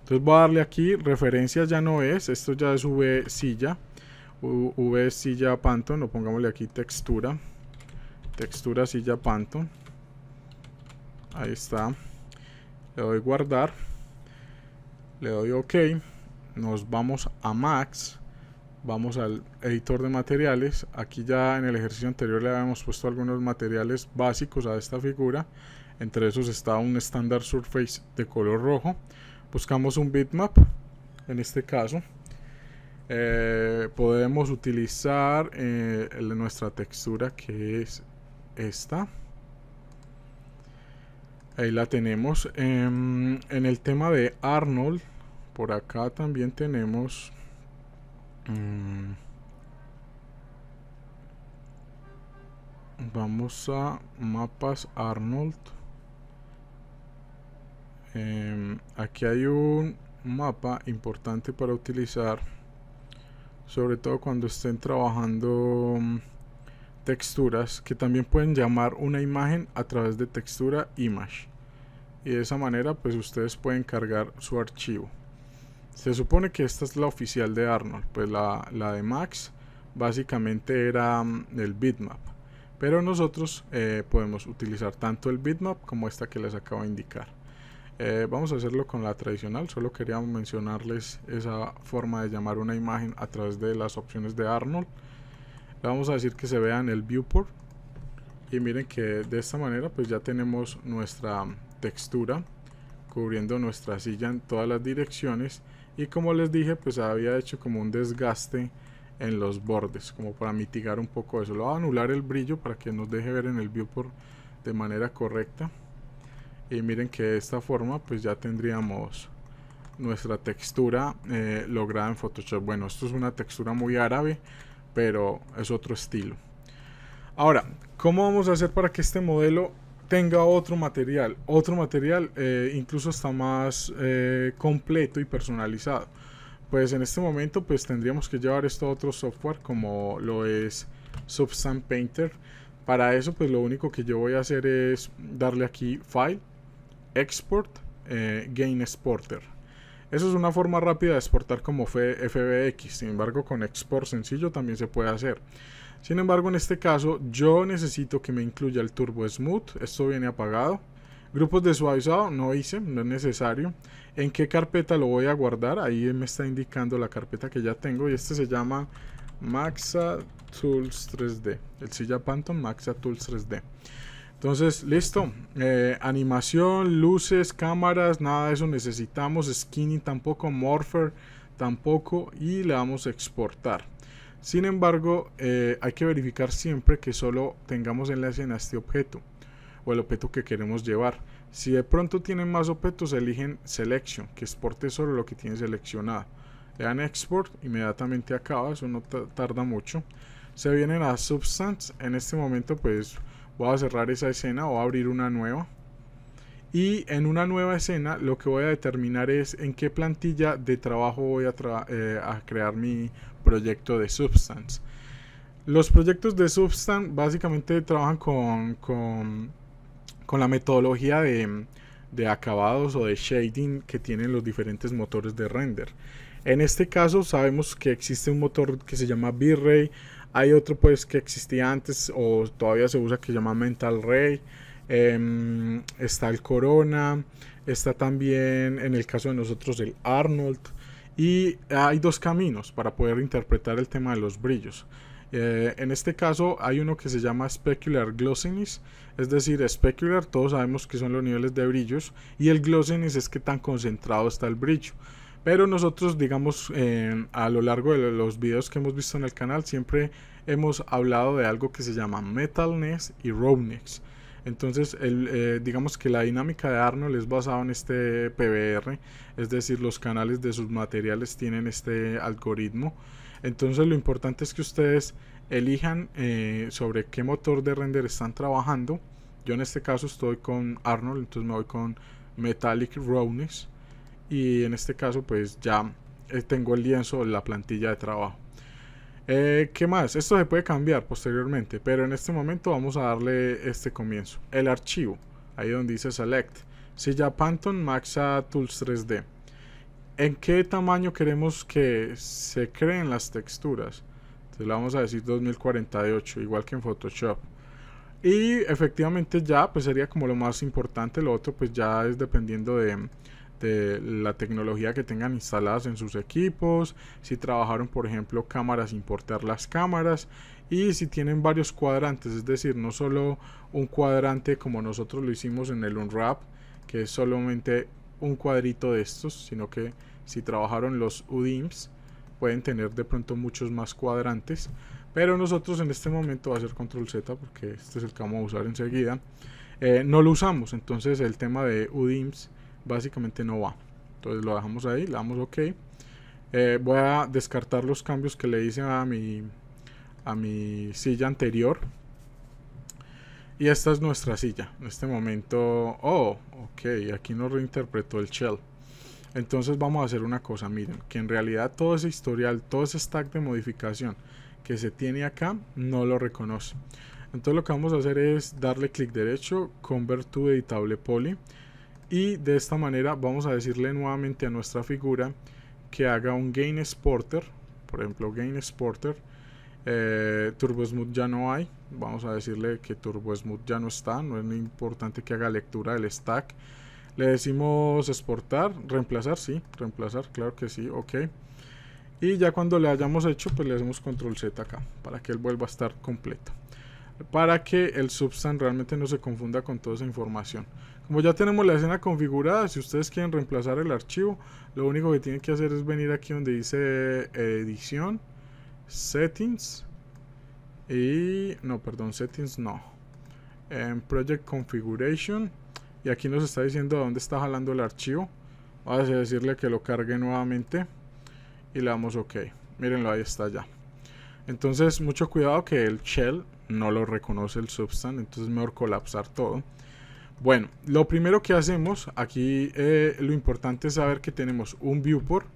entonces voy a darle aquí referencias ya no es esto ya es V silla V silla Pantone, no pongámosle aquí textura. Textura silla Pantone Ahí está. Le doy guardar. Le doy OK. Nos vamos a Max. Vamos al editor de materiales. Aquí ya en el ejercicio anterior le habíamos puesto algunos materiales básicos a esta figura. Entre esos está un estándar surface de color rojo. Buscamos un bitmap. En este caso eh, podemos utilizar eh, nuestra textura que es esta. Ahí la tenemos. Em, en el tema de Arnold, por acá también tenemos... Mm, vamos a mapas Arnold. Em, aquí hay un mapa importante para utilizar sobre todo cuando estén trabajando mm, texturas que también pueden llamar una imagen a través de textura image y de esa manera pues ustedes pueden cargar su archivo se supone que esta es la oficial de Arnold pues la, de Max básicamente era mm, el bitmap pero nosotros eh, podemos utilizar tanto el bitmap como esta que les acabo de indicar eh, vamos a hacerlo con la tradicional, solo quería mencionarles esa forma de llamar una imagen a través de las opciones de Arnold. Le vamos a decir que se vea en el viewport y miren que de esta manera pues ya tenemos nuestra textura cubriendo nuestra silla en todas las direcciones y como les dije pues había hecho como un desgaste en los bordes como para mitigar un poco eso. Lo voy a anular el brillo para que nos deje ver en el viewport de manera correcta y miren que de esta forma pues ya tendríamos nuestra textura eh, lograda en Photoshop. Bueno, esto es una textura muy árabe, pero es otro estilo. Ahora, ¿cómo vamos a hacer para que este modelo tenga otro material? Otro material eh, incluso está más eh, completo y personalizado. Pues en este momento pues tendríamos que llevar esto a otro software como lo es Substance Painter. Para eso pues lo único que yo voy a hacer es darle aquí File export eh, gain exporter. Eso es una forma rápida de exportar como FBX, sin embargo con export sencillo también se puede hacer. Sin embargo en este caso yo necesito que me incluya el turbo smooth, esto viene apagado. Grupos de suavizado no hice, no es necesario. ¿En qué carpeta lo voy a guardar? Ahí me está indicando la carpeta que ya tengo y este se llama Maxa Tools 3D. El silla pantom Maxa Tools 3D. Entonces, listo. Eh, animación, luces, cámaras, nada de eso necesitamos. Skinny tampoco, Morpher tampoco. Y le damos a exportar. Sin embargo, eh, hay que verificar siempre que solo tengamos enlace en este objeto o el objeto que queremos llevar. Si de pronto tienen más objetos, eligen Selection, que exporte solo lo que tiene seleccionado. Le dan Export, inmediatamente acaba, eso no tarda mucho. Se vienen a Substance, en este momento pues voy a cerrar esa escena, o abrir una nueva. Y en una nueva escena lo que voy a determinar es en qué plantilla de trabajo voy a, eh, crear mi proyecto de Substance. Los proyectos de Substance básicamente trabajan con, con, la metodología de, de acabados o de shading que tienen los diferentes motores de render. En este caso sabemos que existe un motor que se llama V-Ray, hay otro pues que existía antes o todavía se usa que se llama Mental Rey. Em, está el Corona, está también en el caso de nosotros el Arnold. Y hay dos caminos para poder interpretar el tema de los brillos. Eh, en este caso hay uno que se llama Specular Glossiness, es decir, Specular todos sabemos que son los niveles de brillos y el Glossiness es que tan concentrado está el brillo. Pero nosotros, digamos, a lo largo de los videos que hemos visto en el canal, siempre hemos hablado de algo que se llama metalness y rowness. Entonces, eh, digamos que la dinámica de Arnold es basada en este PBR, es decir, los canales de sus materiales tienen este algoritmo. Entonces, lo importante es que ustedes elijan eh, sobre qué motor de render están trabajando. Yo en este caso estoy con Arnold, entonces me voy con Metallic Rowness y en este caso pues ya eh, tengo el lienzo, la plantilla de trabajo. Eh, ¿Qué más? Esto se puede cambiar posteriormente, pero en este momento vamos a darle este comienzo. El archivo, ahí donde dice Select. Silla Panton Maxa Tools 3D. ¿En qué tamaño queremos que se creen las texturas? Entonces le vamos a decir 2048, igual que en Photoshop. Y efectivamente ya, pues sería como lo más importante. Lo otro pues ya es dependiendo de la tecnología que tengan instaladas en sus equipos, si trabajaron por ejemplo cámaras, importar las cámaras y si tienen varios cuadrantes, es decir, no solo un cuadrante como nosotros lo hicimos en el Unwrap, que es solamente un cuadrito de estos, sino que si trabajaron los UDIMS pueden tener de pronto muchos más cuadrantes, pero nosotros en este momento va a ser control Z porque este es el que vamos a usar enseguida. Eh, no lo usamos, entonces el tema de UDIMS básicamente no va. Entonces lo dejamos ahí, le damos OK. Eh, voy a descartar los cambios que le hice a mi, a mi silla anterior. Y esta es nuestra silla. En este momento... Oh, ok, aquí nos reinterpretó el shell. Entonces vamos a hacer una cosa, miren, que en realidad todo ese historial, todo ese stack de modificación que se tiene acá, no lo reconoce. Entonces lo que vamos a hacer es darle clic derecho, convert to editable poly y de esta manera vamos a decirle nuevamente a nuestra figura que haga un gain exporter por ejemplo gain exporter eh, turbosmooth ya no hay vamos a decirle que turbosmooth ya no está no es importante que haga lectura del stack le decimos exportar reemplazar sí reemplazar claro que sí ok y ya cuando le hayamos hecho pues le hacemos control z acá para que él vuelva a estar completo para que el substan realmente no se confunda con toda esa información como ya tenemos la escena configurada, si ustedes quieren reemplazar el archivo, lo único que tienen que hacer es venir aquí donde dice eh, edición, settings, y no, perdón, settings no, en project configuration, y aquí nos está diciendo a dónde está jalando el archivo. Vamos a decirle que lo cargue nuevamente y le damos OK. Mírenlo, ahí está ya. Entonces, mucho cuidado que el shell no lo reconoce el Substance entonces es mejor colapsar todo. Bueno, lo primero que hacemos aquí, eh, lo importante es saber que tenemos un viewport.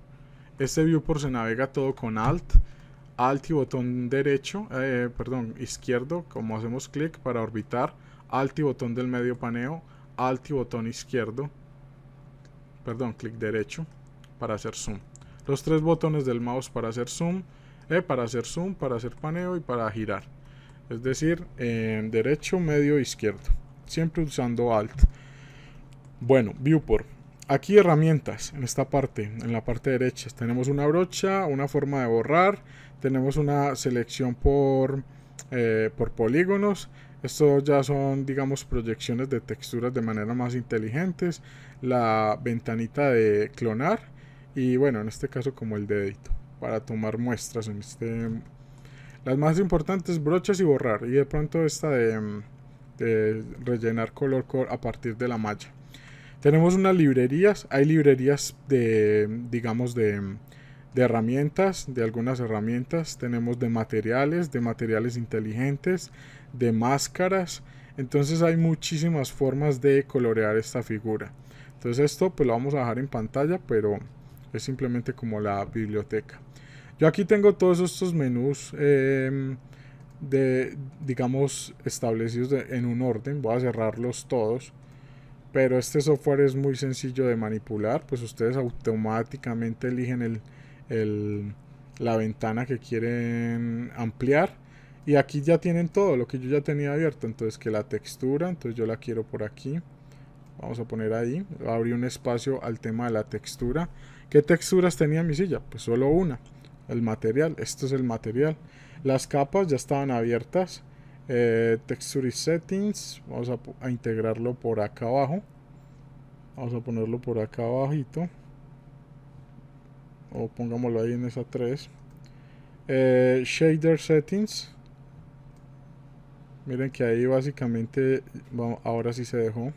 Este viewport se navega todo con Alt, Alt y botón derecho, eh, perdón, izquierdo, como hacemos clic para orbitar, Alt y botón del medio paneo, Alt y botón izquierdo, perdón, clic derecho para hacer zoom. Los tres botones del mouse para hacer zoom, eh, para hacer zoom, para hacer paneo y para girar. Es decir, derecho, medio, izquierdo siempre usando Alt. Bueno, Viewport. Aquí herramientas, en esta parte, en la parte derecha, tenemos una brocha, una forma de borrar, tenemos una selección por, eh, por polígonos, estos ya son, digamos, proyecciones de texturas de manera más inteligentes, la ventanita de clonar y bueno, en este caso como el dedito, para tomar muestras este... Las más importantes, brochas y borrar, y de pronto esta de mm, rellenar color a partir de la malla. Tenemos unas librerías, hay librerías de, digamos, de, de herramientas, de algunas herramientas, tenemos de materiales, de materiales inteligentes, de máscaras, entonces hay muchísimas formas de colorear esta figura. Entonces esto pues lo vamos a dejar en pantalla, pero es simplemente como la biblioteca. Yo aquí tengo todos estos menús em, de, digamos, establecidos en un orden. Voy a cerrarlos todos. Pero este software es muy sencillo de manipular. Pues ustedes automáticamente eligen el, el, la ventana que quieren ampliar. Y aquí ya tienen todo lo que yo ya tenía abierto. Entonces que la textura, entonces yo la quiero por aquí. Vamos a poner ahí. Abrí un espacio al tema de la textura. ¿Qué texturas tenía mi silla? Pues solo una. El material. Esto es el material. Las capas ya estaban abiertas. Eh, texture settings. Vamos a, integrarlo por acá abajo. Vamos a ponerlo por acá abajito. O pongámoslo ahí en esa 3. Eh, shader settings. Miren que ahí básicamente ahora sí se dejó.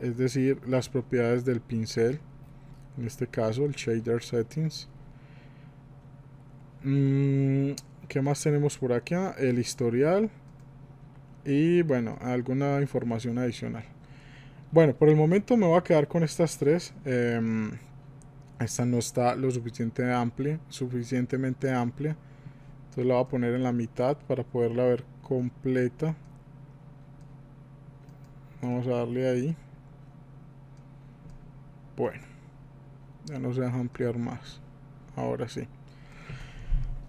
Es decir, las propiedades del pincel. En este caso el shader settings Mm, ¿Qué más tenemos por acá? El historial. Y bueno, alguna información adicional. Bueno, por el momento me voy a quedar con estas tres. Em, esta no está lo suficiente amplia, suficientemente amplia. Entonces la voy a poner en la mitad para poderla ver completa. Vamos a darle ahí. Bueno, ya no se deja ampliar más. Ahora sí.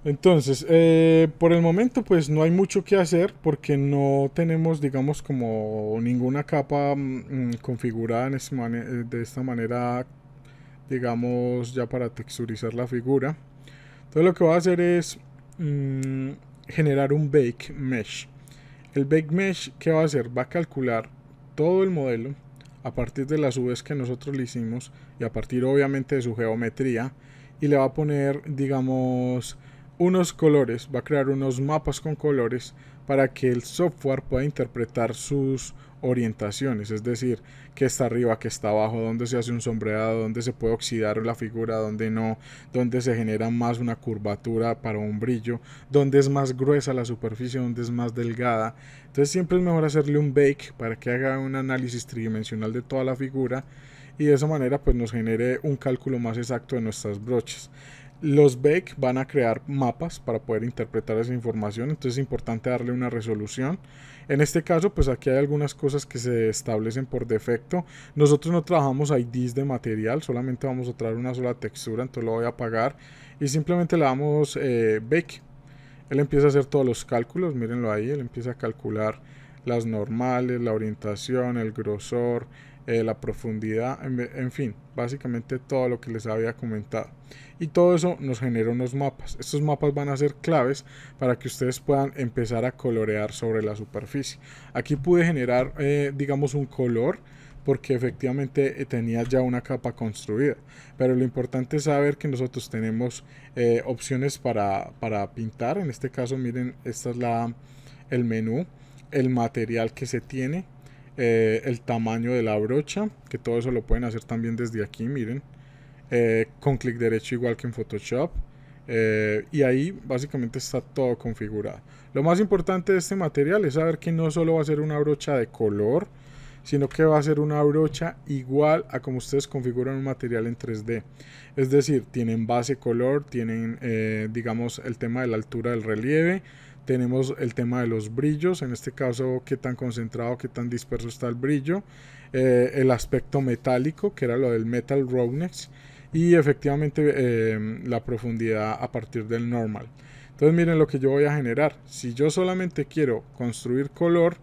Entonces, eh, por el momento pues no hay mucho que hacer porque no tenemos digamos como ninguna capa mm, configurada este eh, de esta manera digamos ya para texturizar la figura. Entonces lo que va a hacer es mm, generar un bake mesh. El bake mesh que va a hacer va a calcular todo el modelo a partir de las UVs que nosotros le hicimos y a partir obviamente de su geometría y le va a poner digamos unos colores, va a crear unos mapas con colores para que el software pueda interpretar sus orientaciones, es decir, que está arriba, que está abajo, dónde se hace un sombreado, dónde se puede oxidar la figura, dónde no, dónde se genera más una curvatura para un brillo, dónde es más gruesa la superficie, dónde es más delgada. Entonces siempre es mejor hacerle un bake para que haga un análisis tridimensional de toda la figura y de esa manera pues nos genere un cálculo más exacto de nuestras brochas. Los BEC van a crear mapas para poder interpretar esa información, entonces es importante darle una resolución. En este caso, pues aquí hay algunas cosas que se establecen por defecto. Nosotros no trabajamos IDs de material, solamente vamos a traer una sola textura, entonces lo voy a apagar y simplemente le damos eh, Bake. Él empieza a hacer todos los cálculos, mírenlo ahí, él empieza a calcular las normales, la orientación, el grosor, eh, la profundidad, en, fin, básicamente todo lo que les había comentado. Y todo eso nos genera unos mapas. Estos mapas van a ser claves para que ustedes puedan empezar a colorear sobre la superficie. Aquí pude generar, eh, digamos, un color porque efectivamente eh, tenía ya una capa construida. Pero lo importante es saber que nosotros tenemos opciones para, para, pintar. En este caso, miren, esta es la, el menú, el material que se tiene, eh, el tamaño de la brocha, que todo eso lo pueden hacer también desde aquí, miren, eh, con clic derecho igual que en Photoshop. Eh, y ahí básicamente está todo configurado. Lo más importante de este material es saber que no solo va a ser una brocha de color, sino que va a ser una brocha igual a como ustedes configuran un material en 3D. Es decir, tienen base color, tienen digamos el tema de la altura del relieve, tenemos el tema de los brillos, en este caso qué tan concentrado, qué tan disperso está el brillo. Eh, el aspecto metálico, que era lo del metal roughness. Y efectivamente em, la profundidad a partir del normal. Entonces miren lo que yo voy a generar. Si yo solamente quiero construir color,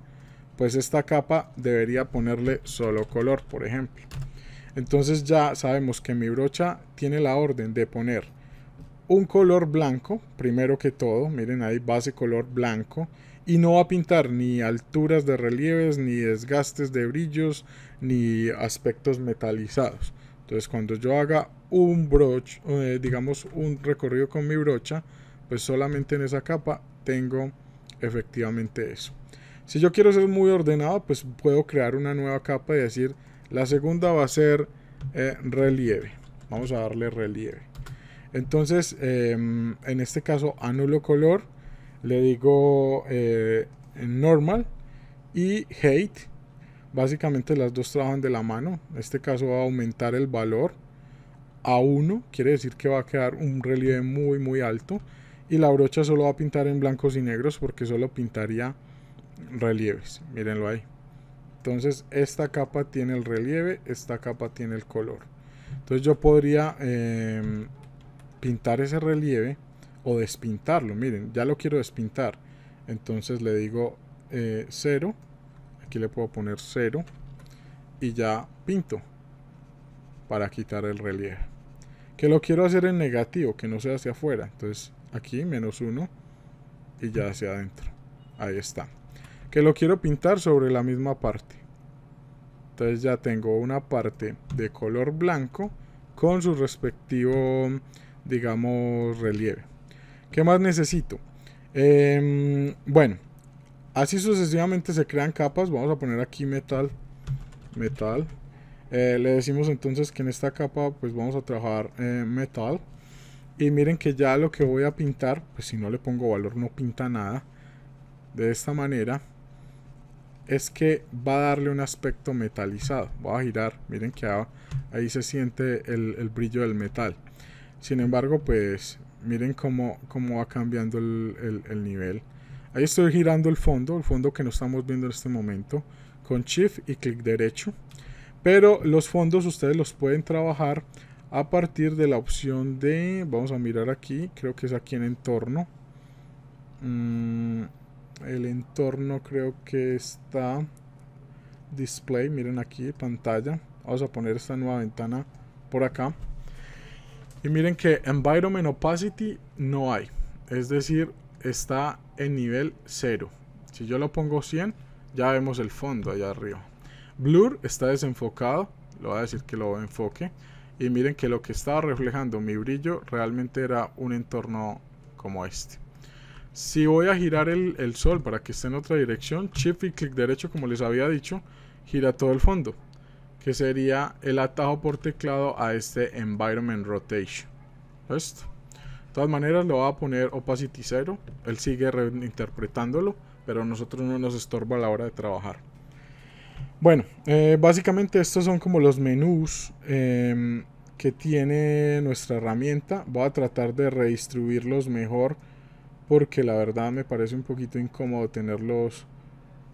pues esta capa debería ponerle solo color, por ejemplo. Entonces ya sabemos que mi brocha tiene la orden de poner un color blanco, primero que todo, miren ahí base color blanco, y no va a pintar ni alturas de relieves, ni desgastes de brillos, ni aspectos metalizados. Entonces cuando yo haga un broche, eh, digamos un recorrido con mi brocha, pues solamente en esa capa tengo efectivamente eso. Si yo quiero ser muy ordenado, pues puedo crear una nueva capa y decir, la segunda va a ser eh, relieve. Vamos a darle relieve. Entonces, em, en este caso, anulo color, le digo eh, normal y hate. Básicamente las dos trabajan de la mano. En este caso va a aumentar el valor a 1, quiere decir que va a quedar un relieve muy muy alto. Y la brocha solo va a pintar en blancos y negros porque solo pintaría relieves. Mírenlo ahí. Entonces esta capa tiene el relieve, esta capa tiene el color. Entonces yo podría em, pintar ese relieve o despintarlo. Miren, ya lo quiero despintar. Entonces le digo 0. Eh, aquí le puedo poner 0. Y ya pinto para quitar el relieve. Que lo quiero hacer en negativo, que no sea hacia afuera. Entonces aquí menos 1 y ya hacia adentro. Ahí está. Que lo quiero pintar sobre la misma parte. Entonces ya tengo una parte de color blanco con su respectivo digamos, relieve. ¿Qué más necesito? Em, bueno, así sucesivamente se crean capas. Vamos a poner aquí metal. Metal. Eh, le decimos entonces que en esta capa pues vamos a trabajar eh, metal. Y miren que ya lo que voy a pintar, pues si no le pongo valor no pinta nada. De esta manera es que va a darle un aspecto metalizado. Va a girar, miren que ahí se siente el, el brillo del metal. Sin embargo, pues miren cómo, cómo va cambiando el, nivel. Ahí estoy girando el fondo, el fondo que no estamos viendo en este momento, con Shift y clic derecho. Pero los fondos ustedes los pueden trabajar a partir de la opción de, vamos a mirar aquí, creo que es aquí en entorno. Mm, el entorno creo que está display, miren aquí, pantalla. Vamos a poner esta nueva ventana por acá. Y miren que Environment Opacity no hay. Es decir, está en nivel 0. Si yo lo pongo 100, ya vemos el fondo allá arriba. Blur está desenfocado. Lo voy a decir que lo enfoque. Y miren que lo que estaba reflejando mi brillo realmente era un entorno como este. Si voy a girar el, el sol para que esté en otra dirección, shift y clic derecho como les había dicho, gira todo el fondo que sería el atajo por teclado a este environment rotation. ¿Ves? De todas maneras lo va a poner opacity 0. Él sigue reinterpretándolo, pero a nosotros no nos estorba a la hora de trabajar. Bueno, eh, básicamente estos son como los menús em, que tiene nuestra herramienta. Voy a tratar de redistribuirlos mejor porque la verdad me parece un poquito incómodo tenerlos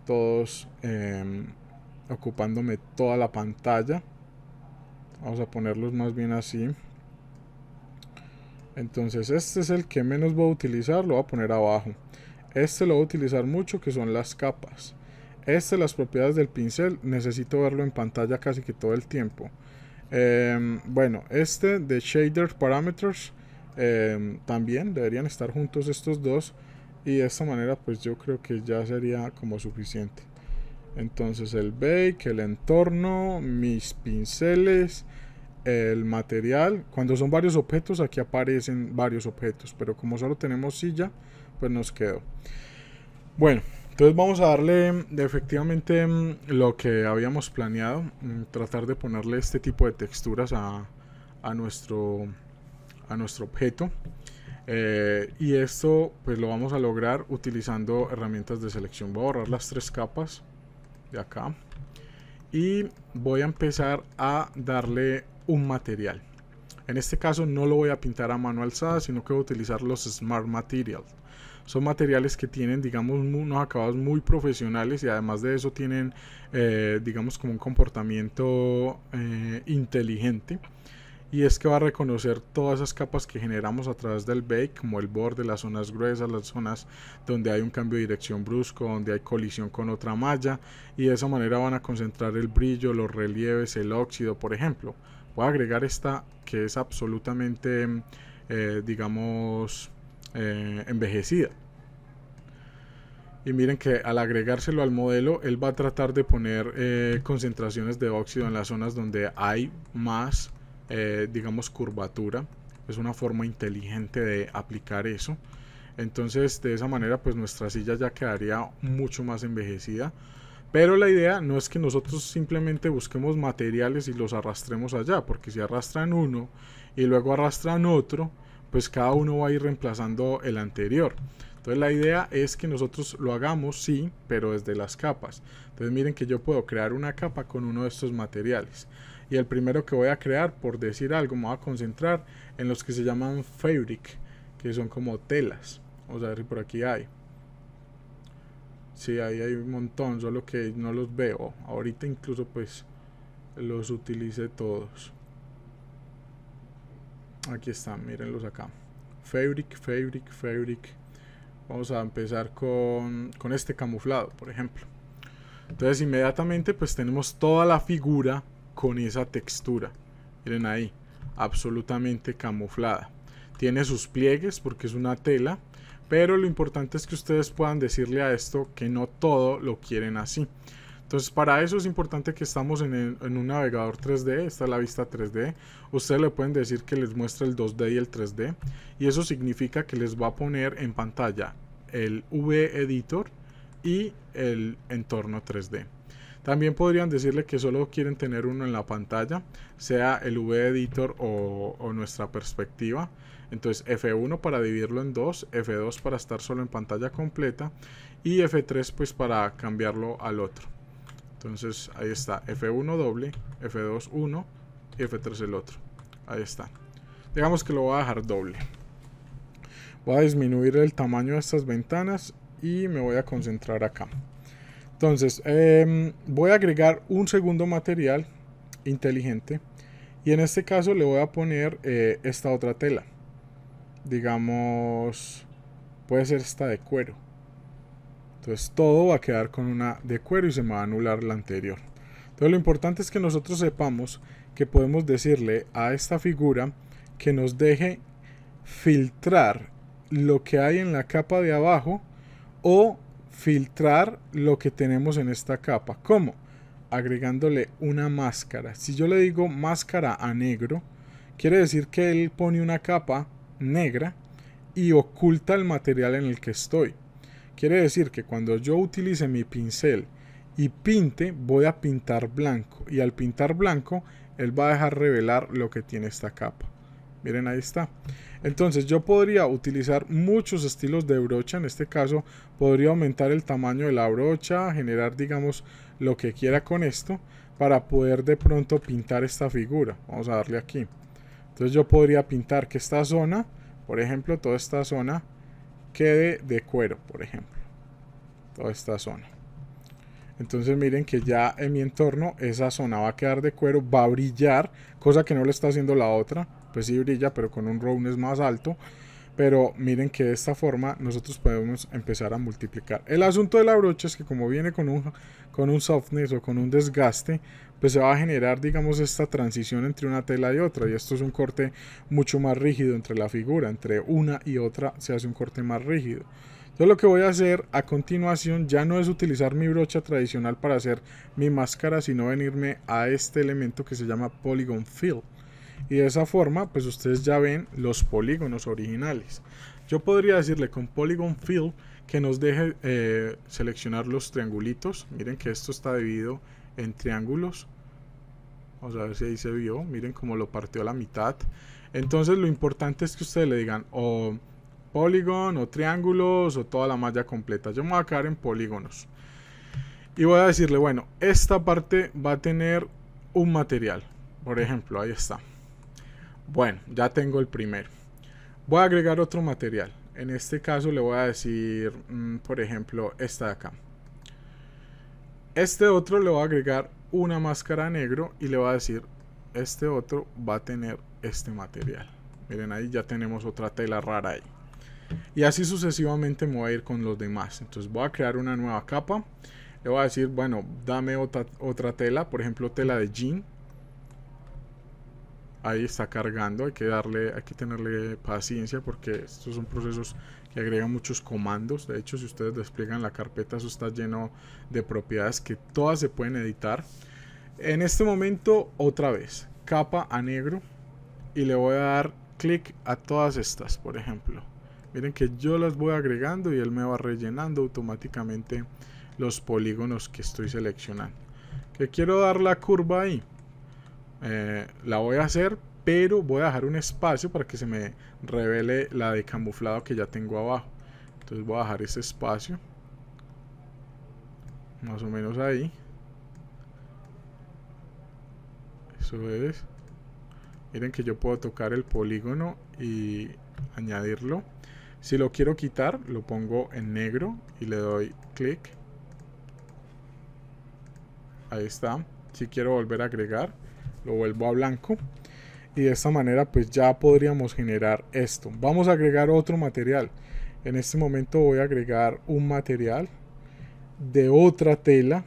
todos... Eh, ocupándome toda la pantalla. Vamos a ponerlos más bien así. Entonces este es el que menos voy a utilizar, lo voy a poner abajo. Este lo voy a utilizar mucho que son las capas. Este, las propiedades del pincel, necesito verlo en pantalla casi que todo el tiempo. Em, bueno, este de Shader Parameters em, también deberían estar juntos estos dos. Y de esta manera pues yo creo que ya sería como suficiente. Entonces el bake, el entorno, mis pinceles, el material. Cuando son varios objetos, aquí aparecen varios objetos, pero como solo tenemos silla, pues nos quedó. Bueno, entonces vamos a darle efectivamente lo que habíamos planeado, mm, tratar de ponerle este tipo de texturas a, a nuestro, objeto. Eh, y esto pues lo vamos a lograr utilizando herramientas de selección. Voy a borrar las tres capas de acá y voy a empezar a darle un material en este caso no lo voy a pintar a mano alzada sino que voy a utilizar los smart materials son materiales que tienen digamos unos acabados muy profesionales y además de eso tienen eh, digamos como un comportamiento eh, inteligente y es que va a reconocer todas esas capas que generamos a través del bake, como el borde, las zonas gruesas, las zonas donde hay un cambio de dirección brusco, donde hay colisión con otra malla, y de esa manera van a concentrar el brillo, los relieves, el óxido, por ejemplo. Voy a agregar esta que es absolutamente, eh, digamos, eh, envejecida. Y miren que al agregárselo al modelo, él va a tratar de poner eh, concentraciones de óxido en las zonas donde hay más eh, digamos, curvatura. Es una forma inteligente de aplicar eso. Entonces, de esa manera, pues nuestra silla ya quedaría mucho más envejecida. Pero la idea no es que nosotros simplemente busquemos materiales y los arrastremos allá, porque si arrastran uno y luego arrastran otro, pues cada uno va a ir reemplazando el anterior. Entonces la idea es que nosotros lo hagamos, sí, pero desde las capas. Entonces miren que yo puedo crear una capa con uno de estos materiales y el primero que voy a crear, por decir algo, me voy a concentrar en los que se llaman fabric, que son como telas. a ver si por aquí hay. Sí, ahí hay un montón, solo que no los veo. Ahorita incluso pues los utilice todos. Aquí están, mírenlos acá. Fabric, fabric, fabric. Vamos a empezar con, con este camuflado, por ejemplo. Entonces inmediatamente pues tenemos toda la figura con esa textura. Miren ahí, absolutamente camuflada. Tiene sus pliegues porque es una tela, pero lo importante es que ustedes puedan decirle a esto que no todo lo quieren así. Entonces para eso es importante que estamos en, un navegador 3D, esta la vista 3D, ustedes le pueden decir que les muestra el 2D y el 3D y eso significa que les va a poner en pantalla el V Editor y el entorno 3D. También podrían decirle que solo quieren tener uno en la pantalla, sea el V Editor o, nuestra perspectiva. Entonces F1 para dividirlo en dos, F2 para estar solo en pantalla completa y F3 pues para cambiarlo al otro. Entonces ahí está F1 doble, F2 uno y F3 el otro. Ahí está. Digamos que lo voy a dejar doble. Voy a disminuir el tamaño de estas ventanas y me voy a concentrar acá. Entonces, em, voy a agregar un segundo material inteligente y en este caso le voy a poner eh, esta otra tela. Digamos, puede ser esta de cuero. Entonces todo va a quedar con una de cuero y se me va a anular la anterior. Entonces lo importante es que nosotros sepamos que podemos decirle a esta figura que nos deje filtrar lo que hay en la capa de abajo o filtrar lo que tenemos en esta capa. ¿Cómo? Agregándole una máscara. Si yo le digo máscara a negro, quiere decir que él pone una capa negra y oculta el material en el que estoy. Quiere decir que cuando yo utilice mi pincel y pinte, voy a pintar blanco. Y al pintar blanco, él va a dejar revelar lo que tiene esta capa. Miren, ahí está. Entonces yo podría utilizar muchos estilos de brocha. En este caso podría aumentar el tamaño de la brocha, generar digamos lo que quiera con esto para poder de pronto pintar esta figura. Vamos a darle aquí. Entonces yo podría pintar que esta zona, por ejemplo, toda esta zona quede de cuero, por ejemplo. Toda esta zona. Entonces miren que ya en mi entorno esa zona va a quedar de cuero, va a brillar, cosa que no le está haciendo la otra pues sí brilla, pero con un es más alto. Pero miren que de esta forma nosotros podemos empezar a multiplicar. El asunto de la brocha es que como viene con un, con un softness o con un desgaste, pues se va a generar digamos esta transición entre una tela y otra. Y esto es un corte mucho más rígido entre la figura, entre una y otra se hace un corte más rígido. Yo lo que voy a hacer a continuación ya no es utilizar mi brocha tradicional para hacer mi máscara, sino venirme a este elemento que se llama Polygon Fill y de esa forma pues ustedes ya ven los polígonos originales. Yo podría decirle con Polygon Fill que nos deje eh, seleccionar los triangulitos. Miren que esto está dividido en triángulos. Vamos a ver si ahí se vio. Miren cómo lo partió a la mitad. Entonces lo importante es que ustedes le digan o polígono, o triángulos, o toda la malla completa. Yo me voy a quedar en polígonos. Y voy a decirle, bueno, esta parte va a tener un material. Por ejemplo, ahí está. Bueno, ya tengo el primero. Voy a agregar otro material. En este caso le voy a decir, mm, por ejemplo, esta de acá. Este otro le voy a agregar una máscara negro y le voy a decir, este otro va a tener este material. Miren ahí ya tenemos otra tela rara ahí. Y así sucesivamente me voy a ir con los demás. Entonces voy a crear una nueva capa. Le voy a decir, bueno, dame otra, otra tela, por ejemplo, tela de jean ahí está cargando, hay que darle, hay que tenerle paciencia porque estos son procesos que agregan muchos comandos. De hecho, si ustedes despliegan la carpeta, eso está lleno de propiedades que todas se pueden editar. En este momento, otra vez, capa a negro y le voy a dar clic a todas estas, por ejemplo. Miren que yo las voy agregando y él me va rellenando automáticamente los polígonos que estoy seleccionando. Que quiero dar la curva ahí eh, la voy a hacer, pero voy a dejar un espacio para que se me revele la de camuflado que ya tengo abajo. Entonces voy a dejar ese espacio. Más o menos ahí. Eso es. Miren que yo puedo tocar el polígono y añadirlo. Si lo quiero quitar, lo pongo en negro y le doy clic. Ahí está. Si quiero volver a agregar, lo vuelvo a blanco y de esta manera pues ya podríamos generar esto vamos a agregar otro material en este momento voy a agregar un material de otra tela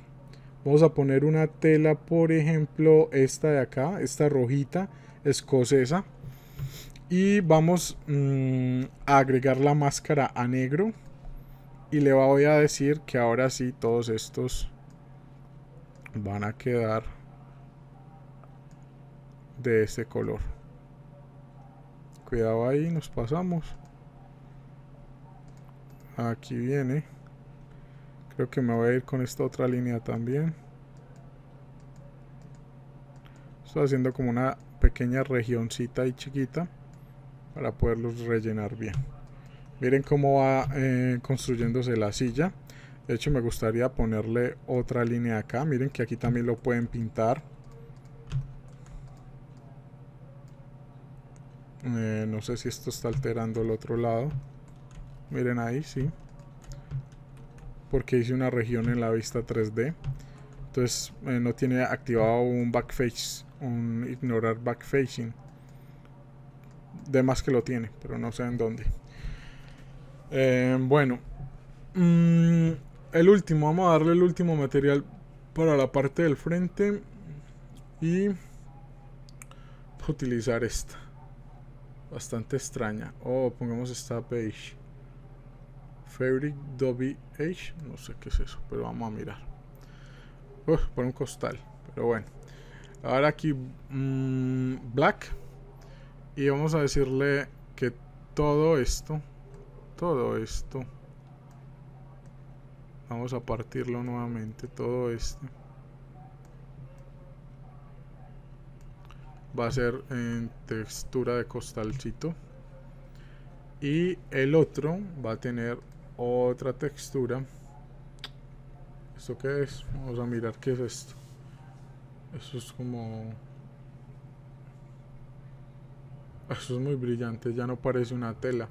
vamos a poner una tela por ejemplo esta de acá esta rojita escocesa y vamos mm, a agregar la máscara a negro y le voy a decir que ahora sí todos estos van a quedar de este color cuidado ahí nos pasamos aquí viene creo que me voy a ir con esta otra línea también estoy haciendo como una pequeña regioncita y chiquita para poderlos rellenar bien miren cómo va eh, construyéndose la silla de hecho me gustaría ponerle otra línea acá miren que aquí también lo pueden pintar Eh, no sé si esto está alterando el otro lado. Miren ahí, sí. Porque hice una región en la vista 3D. Entonces eh, no tiene activado un backface, un ignorar backfacing. De más que lo tiene, pero no sé en dónde. Eh, bueno. Mm, el último, vamos a darle el último material para la parte del frente. Y utilizar esta. Bastante extraña. Oh, pongamos esta page. Fabric Dobby Age. No sé qué es eso, pero vamos a mirar. Uf, por un costal. Pero bueno. Ahora aquí mm, Black. Y vamos a decirle que todo esto. Todo esto. Vamos a partirlo nuevamente. Todo esto. va a ser en textura de costalcito y el otro va a tener otra textura esto qué es vamos a mirar qué es esto Eso es como eso es muy brillante ya no parece una tela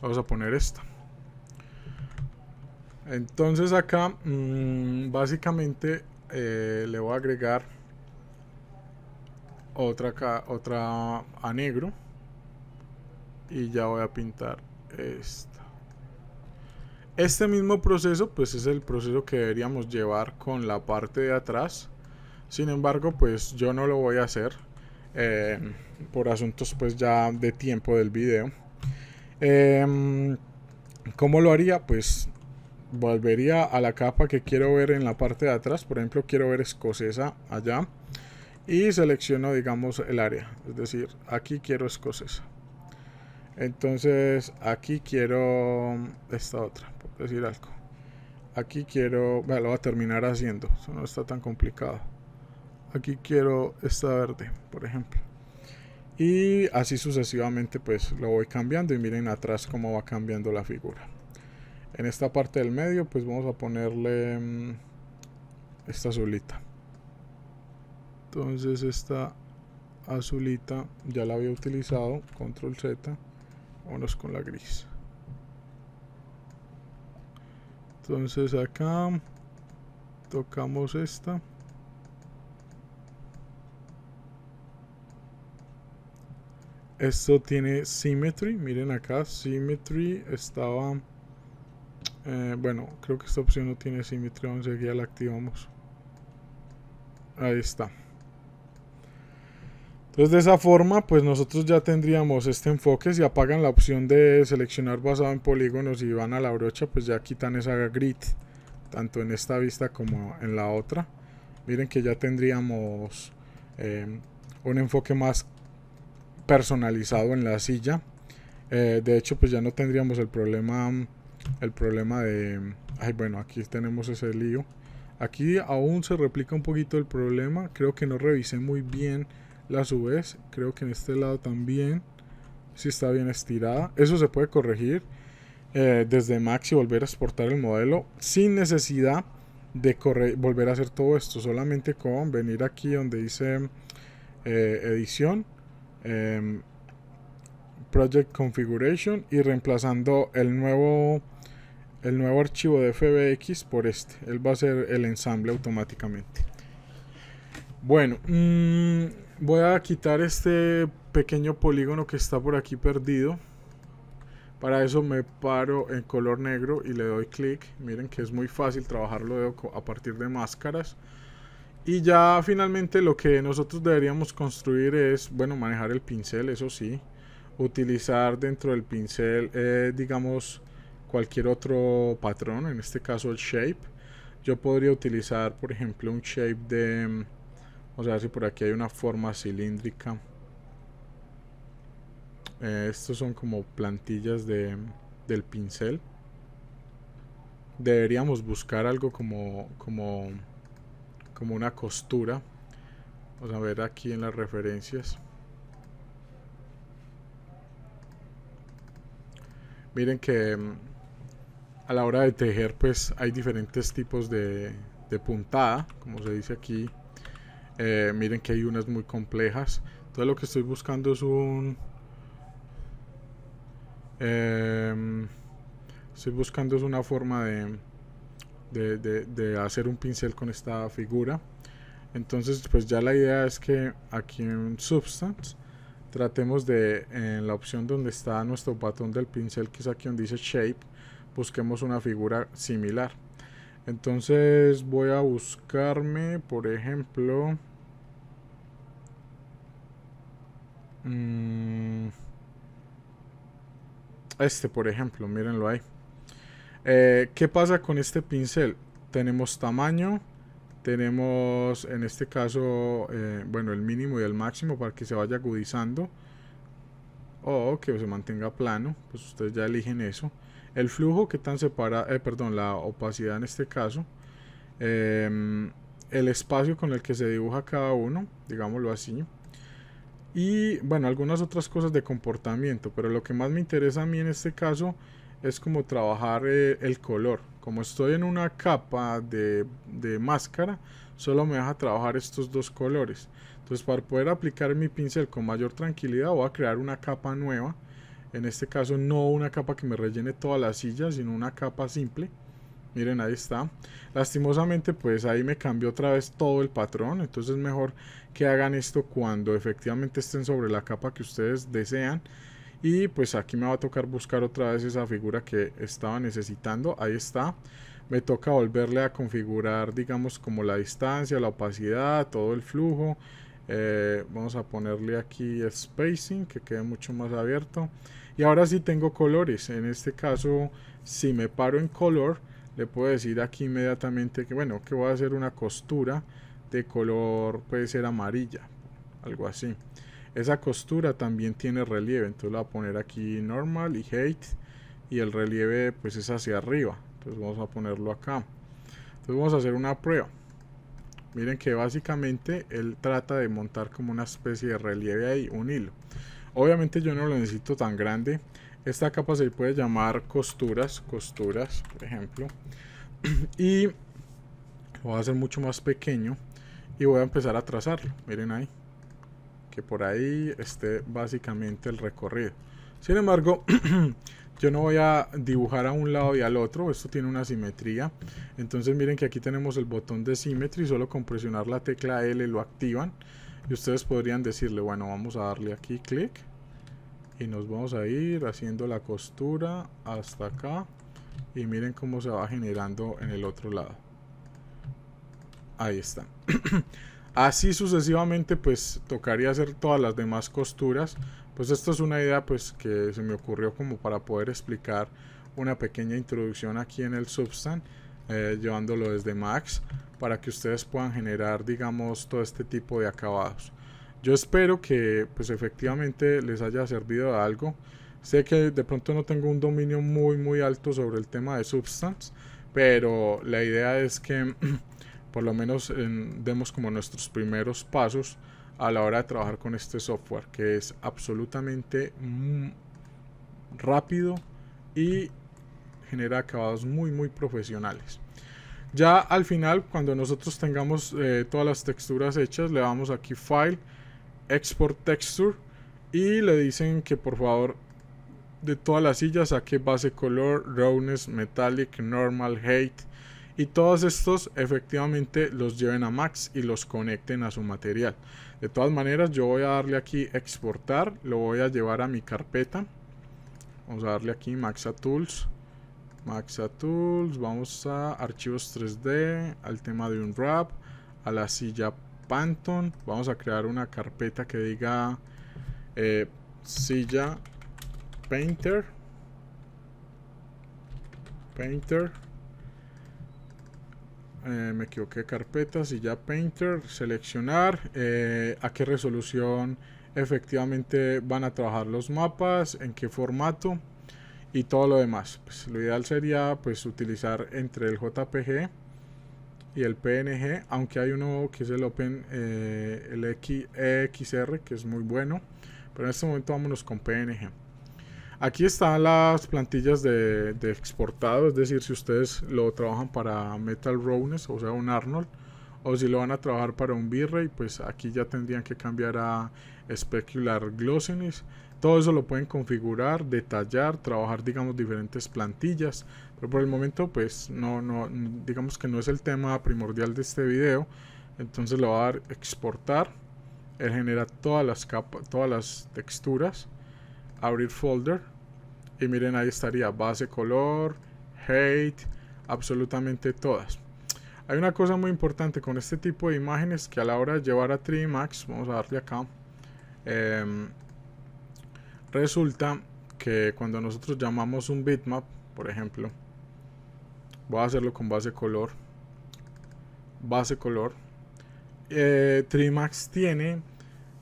vamos a poner esta entonces acá mm, básicamente eh, le voy a agregar otra otra a negro y ya voy a pintar esta este mismo proceso pues es el proceso que deberíamos llevar con la parte de atrás sin embargo pues yo no lo voy a hacer eh, por asuntos pues ya de tiempo del video em, ¿Cómo lo haría? Pues volvería a la capa que quiero ver en la parte de atrás por ejemplo quiero ver escocesa allá y selecciono digamos el área es decir aquí quiero escocesa entonces aquí quiero esta otra por decir algo aquí quiero lo voy a terminar haciendo eso no está tan complicado aquí quiero esta verde por ejemplo y así sucesivamente pues lo voy cambiando y miren atrás cómo va cambiando la figura en esta parte del medio, pues vamos a ponerle mm, esta azulita. Entonces esta azulita ya la había utilizado, control Z, vámonos con la gris. Entonces acá tocamos esta. Esto tiene symmetry, miren acá, symmetry estaba eh, bueno, creo que esta opción no tiene simetría, ya la activamos. Ahí está. Entonces de esa forma, pues nosotros ya tendríamos este enfoque. Si apagan la opción de seleccionar basado en polígonos y van a la brocha, pues ya quitan esa grid, tanto en esta vista como en la otra. Miren que ya tendríamos em, un enfoque más personalizado en la silla. Eh, de hecho, pues ya no tendríamos el problema mm, el problema de... Ay, bueno, aquí tenemos ese lío. Aquí aún se replica un poquito el problema. Creo que no revisé muy bien la vez Creo que en este lado también. Si está bien estirada. Eso se puede corregir eh, desde Max y volver a exportar el modelo sin necesidad de volver a hacer todo esto. Solamente con venir aquí donde dice eh, edición. Em, Project Configuration y reemplazando el nuevo el nuevo archivo de FBX por este. Él va a hacer el ensamble automáticamente. Bueno, mm, voy a quitar este pequeño polígono que está por aquí perdido. Para eso me paro en color negro y le doy clic. Miren que es muy fácil trabajarlo a partir de máscaras. Y ya finalmente lo que nosotros deberíamos construir es, bueno, manejar el pincel, eso sí. Utilizar dentro del pincel, eh, digamos, cualquier otro patrón, en este caso el shape. Yo podría utilizar, por ejemplo, un shape de... Mm, o a si por aquí hay una forma cilíndrica. Eh, estos son como plantillas de, mm, del pincel. Deberíamos buscar algo como, como, como una costura. Vamos a ver aquí en las referencias. Miren que mm, a la hora de tejer pues hay diferentes tipos de, puntada, como se dice aquí. Eh, miren que hay unas muy complejas. Entonces lo que estoy buscando es un... Em, estoy buscando es una forma de, hacer un pincel con esta figura. Entonces pues ya la idea es que aquí en Substance tratemos de en la opción donde está nuestro botón del pincel que es aquí donde dice Shape busquemos una figura similar. Entonces voy a buscarme, por ejemplo, mm, este, por ejemplo, mírenlo ahí. Eh, ¿Qué pasa con este pincel? Tenemos tamaño, tenemos en este caso, eh, bueno, el mínimo y el máximo para que se vaya agudizando o que se mantenga plano, pues ustedes ya eligen eso el flujo, que tan separa, eh, perdón, la opacidad en este caso, em, el espacio con el que se dibuja cada uno, digámoslo así, y bueno, algunas otras cosas de comportamiento, pero lo que más me interesa a mí en este caso es como trabajar eh, el color. Como estoy en una capa de, de máscara, solo me deja trabajar estos dos colores. Entonces para poder aplicar mi pincel con mayor tranquilidad voy a crear una capa nueva en este caso no una capa que me rellene toda la silla, sino una capa simple. Miren, ahí está. Lastimosamente, pues ahí me cambió otra vez todo el patrón. Entonces es mejor que hagan esto cuando efectivamente estén sobre la capa que ustedes desean. Y pues aquí me va a tocar buscar otra vez esa figura que estaba necesitando. Ahí está. Me toca volverle a configurar, digamos, como la distancia, la opacidad, todo el flujo. Eh, vamos a ponerle aquí spacing, que quede mucho más abierto. Y ahora sí tengo colores. En este caso, si me paro en color, le puedo decir aquí inmediatamente que, bueno, que voy a hacer una costura de color, puede ser amarilla, algo así. Esa costura también tiene relieve, entonces la voy a poner aquí normal y height y el relieve pues es hacia arriba. Entonces vamos a ponerlo acá. Entonces vamos a hacer una prueba. Miren que básicamente él trata de montar como una especie de relieve ahí, un hilo. Obviamente yo no lo necesito tan grande. Esta capa se puede llamar costuras, costuras, por ejemplo. y lo voy a hacer mucho más pequeño y voy a empezar a trazarlo. Miren ahí, que por ahí esté básicamente el recorrido. Sin embargo, yo no voy a dibujar a un lado y al otro, esto tiene una simetría. Entonces miren que aquí tenemos el botón de simetría y solo con presionar la tecla L lo activan. Y ustedes podrían decirle, bueno, vamos a darle aquí clic. Y nos vamos a ir haciendo la costura hasta acá. Y miren cómo se va generando en el otro lado. Ahí está. Así sucesivamente pues tocaría hacer todas las demás costuras. Pues esta es una idea pues que se me ocurrió como para poder explicar una pequeña introducción aquí en el Substance eh, llevándolo desde Max para que ustedes puedan generar digamos todo este tipo de acabados yo espero que pues efectivamente les haya servido de algo sé que de pronto no tengo un dominio muy muy alto sobre el tema de substance pero la idea es que por lo menos demos como nuestros primeros pasos a la hora de trabajar con este software que es absolutamente mm, rápido y genera acabados muy muy profesionales. Ya al final, cuando nosotros tengamos eh, todas las texturas hechas, le damos aquí File, Export Texture y le dicen que por favor de todas las sillas saque base color, roughness, metallic, normal, height y todos estos efectivamente los lleven a Max y los conecten a su material. De todas maneras yo voy a darle aquí exportar, lo voy a llevar a mi carpeta. Vamos a darle aquí Maxa Tools Maxa Tools, vamos a archivos 3D, al tema de un wrap, a la silla Panton, vamos a crear una carpeta que diga eh, silla Painter, Painter, eh, me equivoqué, carpeta, silla Painter, seleccionar eh, a qué resolución efectivamente van a trabajar los mapas, en qué formato y todo lo demás. Pues lo ideal sería pues utilizar entre el JPG y el PNG, aunque hay uno que es el Open eh, el e que es muy bueno, pero en este momento vámonos con PNG. Aquí están las plantillas de, de exportado, es decir, si ustedes lo trabajan para Metal Rowness, o sea, un Arnold, o si lo van a trabajar para un V-Ray, pues aquí ya tendrían que cambiar a Specular Glossiness todo eso lo pueden configurar, detallar, trabajar, digamos, diferentes plantillas. Pero por el momento, pues, no, no, digamos que no es el tema primordial de este video. Entonces le va a dar exportar. Él genera todas las capas, todas las texturas. Abrir folder. Y miren, ahí estaría base color, hate, absolutamente todas. Hay una cosa muy importante con este tipo de imágenes que a la hora de llevar a Max, vamos a darle acá. Eh, Resulta que cuando nosotros llamamos un bitmap, por ejemplo, voy a hacerlo con base color, base color, eh, Trimax tiene,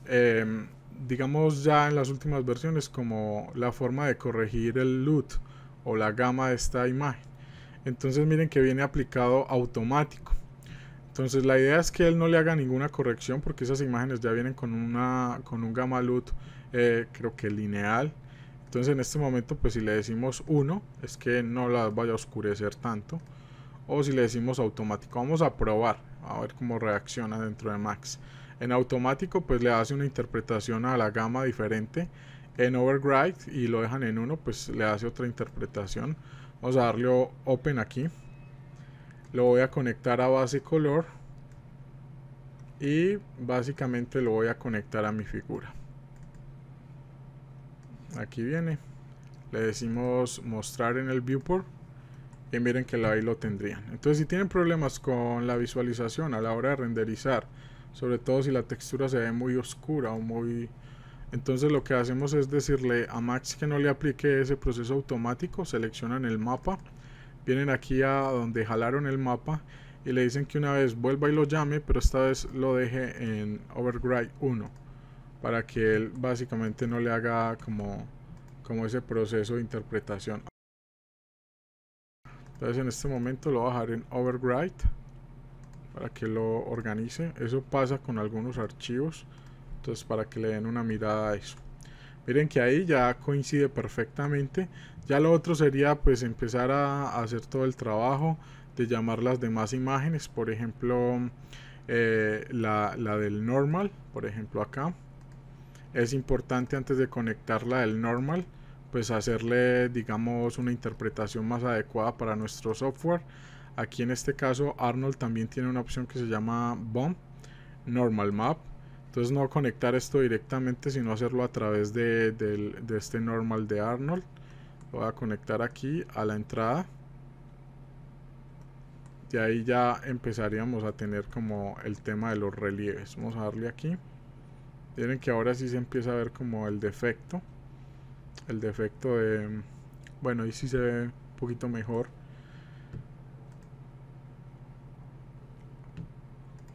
em, digamos ya en las últimas versiones, como la forma de corregir el LUT o la gama de esta imagen. Entonces miren que viene aplicado automático. Entonces la idea es que él no le haga ninguna corrección porque esas imágenes ya vienen con, una, con un gama LUT eh, creo que lineal. Entonces en este momento pues si le decimos 1 es que no la vaya a oscurecer tanto. O si le decimos automático, vamos a probar a ver cómo reacciona dentro de Max. En automático pues le hace una interpretación a la gama diferente. En override y lo dejan en 1 pues le hace otra interpretación. Vamos a darle open aquí. Lo voy a conectar a base color y básicamente lo voy a conectar a mi figura aquí viene le decimos mostrar en el viewport y miren que ahí lo tendrían entonces si tienen problemas con la visualización a la hora de renderizar sobre todo si la textura se ve muy oscura o muy entonces lo que hacemos es decirle a Max que no le aplique ese proceso automático seleccionan el mapa vienen aquí a donde jalaron el mapa y le dicen que una vez vuelva y lo llame pero esta vez lo deje en override 1 para que él básicamente no le haga como, como ese proceso de interpretación. Entonces en este momento lo voy a dejar en Overwrite para que lo organice. Eso pasa con algunos archivos, entonces para que le den una mirada a eso. Miren que ahí ya coincide perfectamente. Ya lo otro sería pues empezar a hacer todo el trabajo de llamar las demás imágenes, por ejemplo eh, la del normal, por ejemplo acá es importante antes de conectarla al normal pues hacerle digamos una interpretación más adecuada para nuestro software aquí en este caso Arnold también tiene una opción que se llama BOM normal map entonces no conectar esto directamente sino hacerlo a través de, de este normal de Arnold lo voy a conectar aquí a la entrada y ahí ya empezaríamos a tener como el tema de los relieves vamos a darle aquí Miren que ahora sí se empieza a ver como el defecto. El defecto de... Bueno, ahí sí se ve un poquito mejor.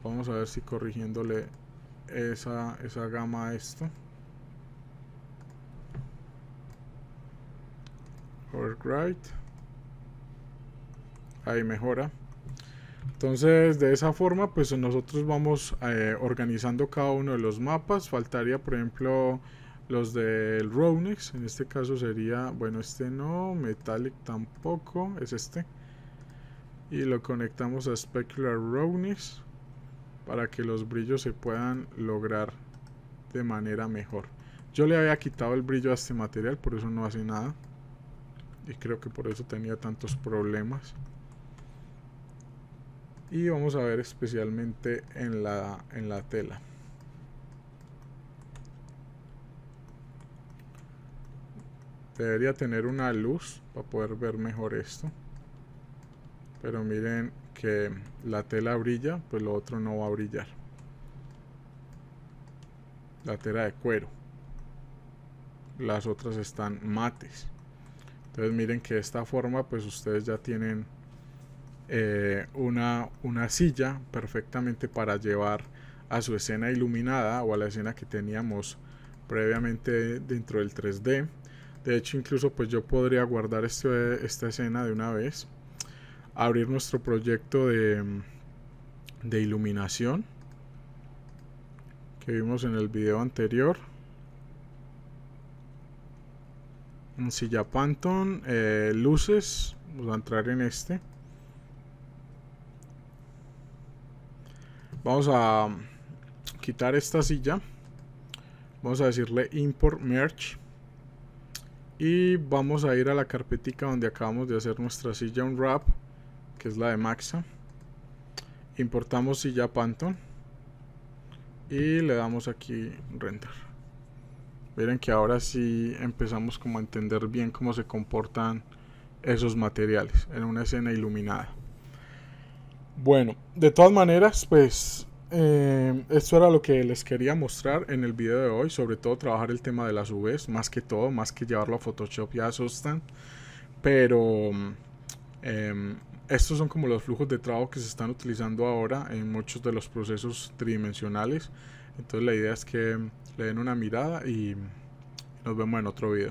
Vamos a ver si corrigiéndole esa, gama a esto. right Ahí mejora. Entonces, de esa forma, pues nosotros vamos eh, organizando cada uno de los mapas. Faltaría, por ejemplo, los del Ronex. En este caso sería, bueno, este no, Metallic tampoco, es este. Y lo conectamos a Specular Rowness para que los brillos se puedan lograr de manera mejor. Yo le había quitado el brillo a este material, por eso no hace nada. Y creo que por eso tenía tantos problemas y vamos a ver especialmente en la, en la tela debería tener una luz para poder ver mejor esto pero miren que la tela brilla pues lo otro no va a brillar la tela de cuero las otras están mates entonces miren que de esta forma pues ustedes ya tienen eh, una, una silla perfectamente para llevar a su escena iluminada o a la escena que teníamos previamente dentro del 3D. De hecho, incluso pues yo podría guardar este, esta escena de una vez, abrir nuestro proyecto de, de iluminación que vimos en el video anterior. silla Pantone eh, luces, vamos a entrar en este. Vamos a quitar esta silla. Vamos a decirle import merge. Y vamos a ir a la carpetica donde acabamos de hacer nuestra silla unwrap, que es la de Maxa. Importamos silla Panton. Y le damos aquí render. Miren que ahora sí empezamos como a entender bien cómo se comportan esos materiales en una escena iluminada. Bueno, de todas maneras, pues eh, esto era lo que les quería mostrar en el video de hoy, sobre todo trabajar el tema de las UVs, más que todo, más que llevarlo a Photoshop y a Pero em, estos son como los flujos de trabajo que se están utilizando ahora en muchos de los procesos tridimensionales. Entonces la idea es que le den una mirada y nos vemos en otro video.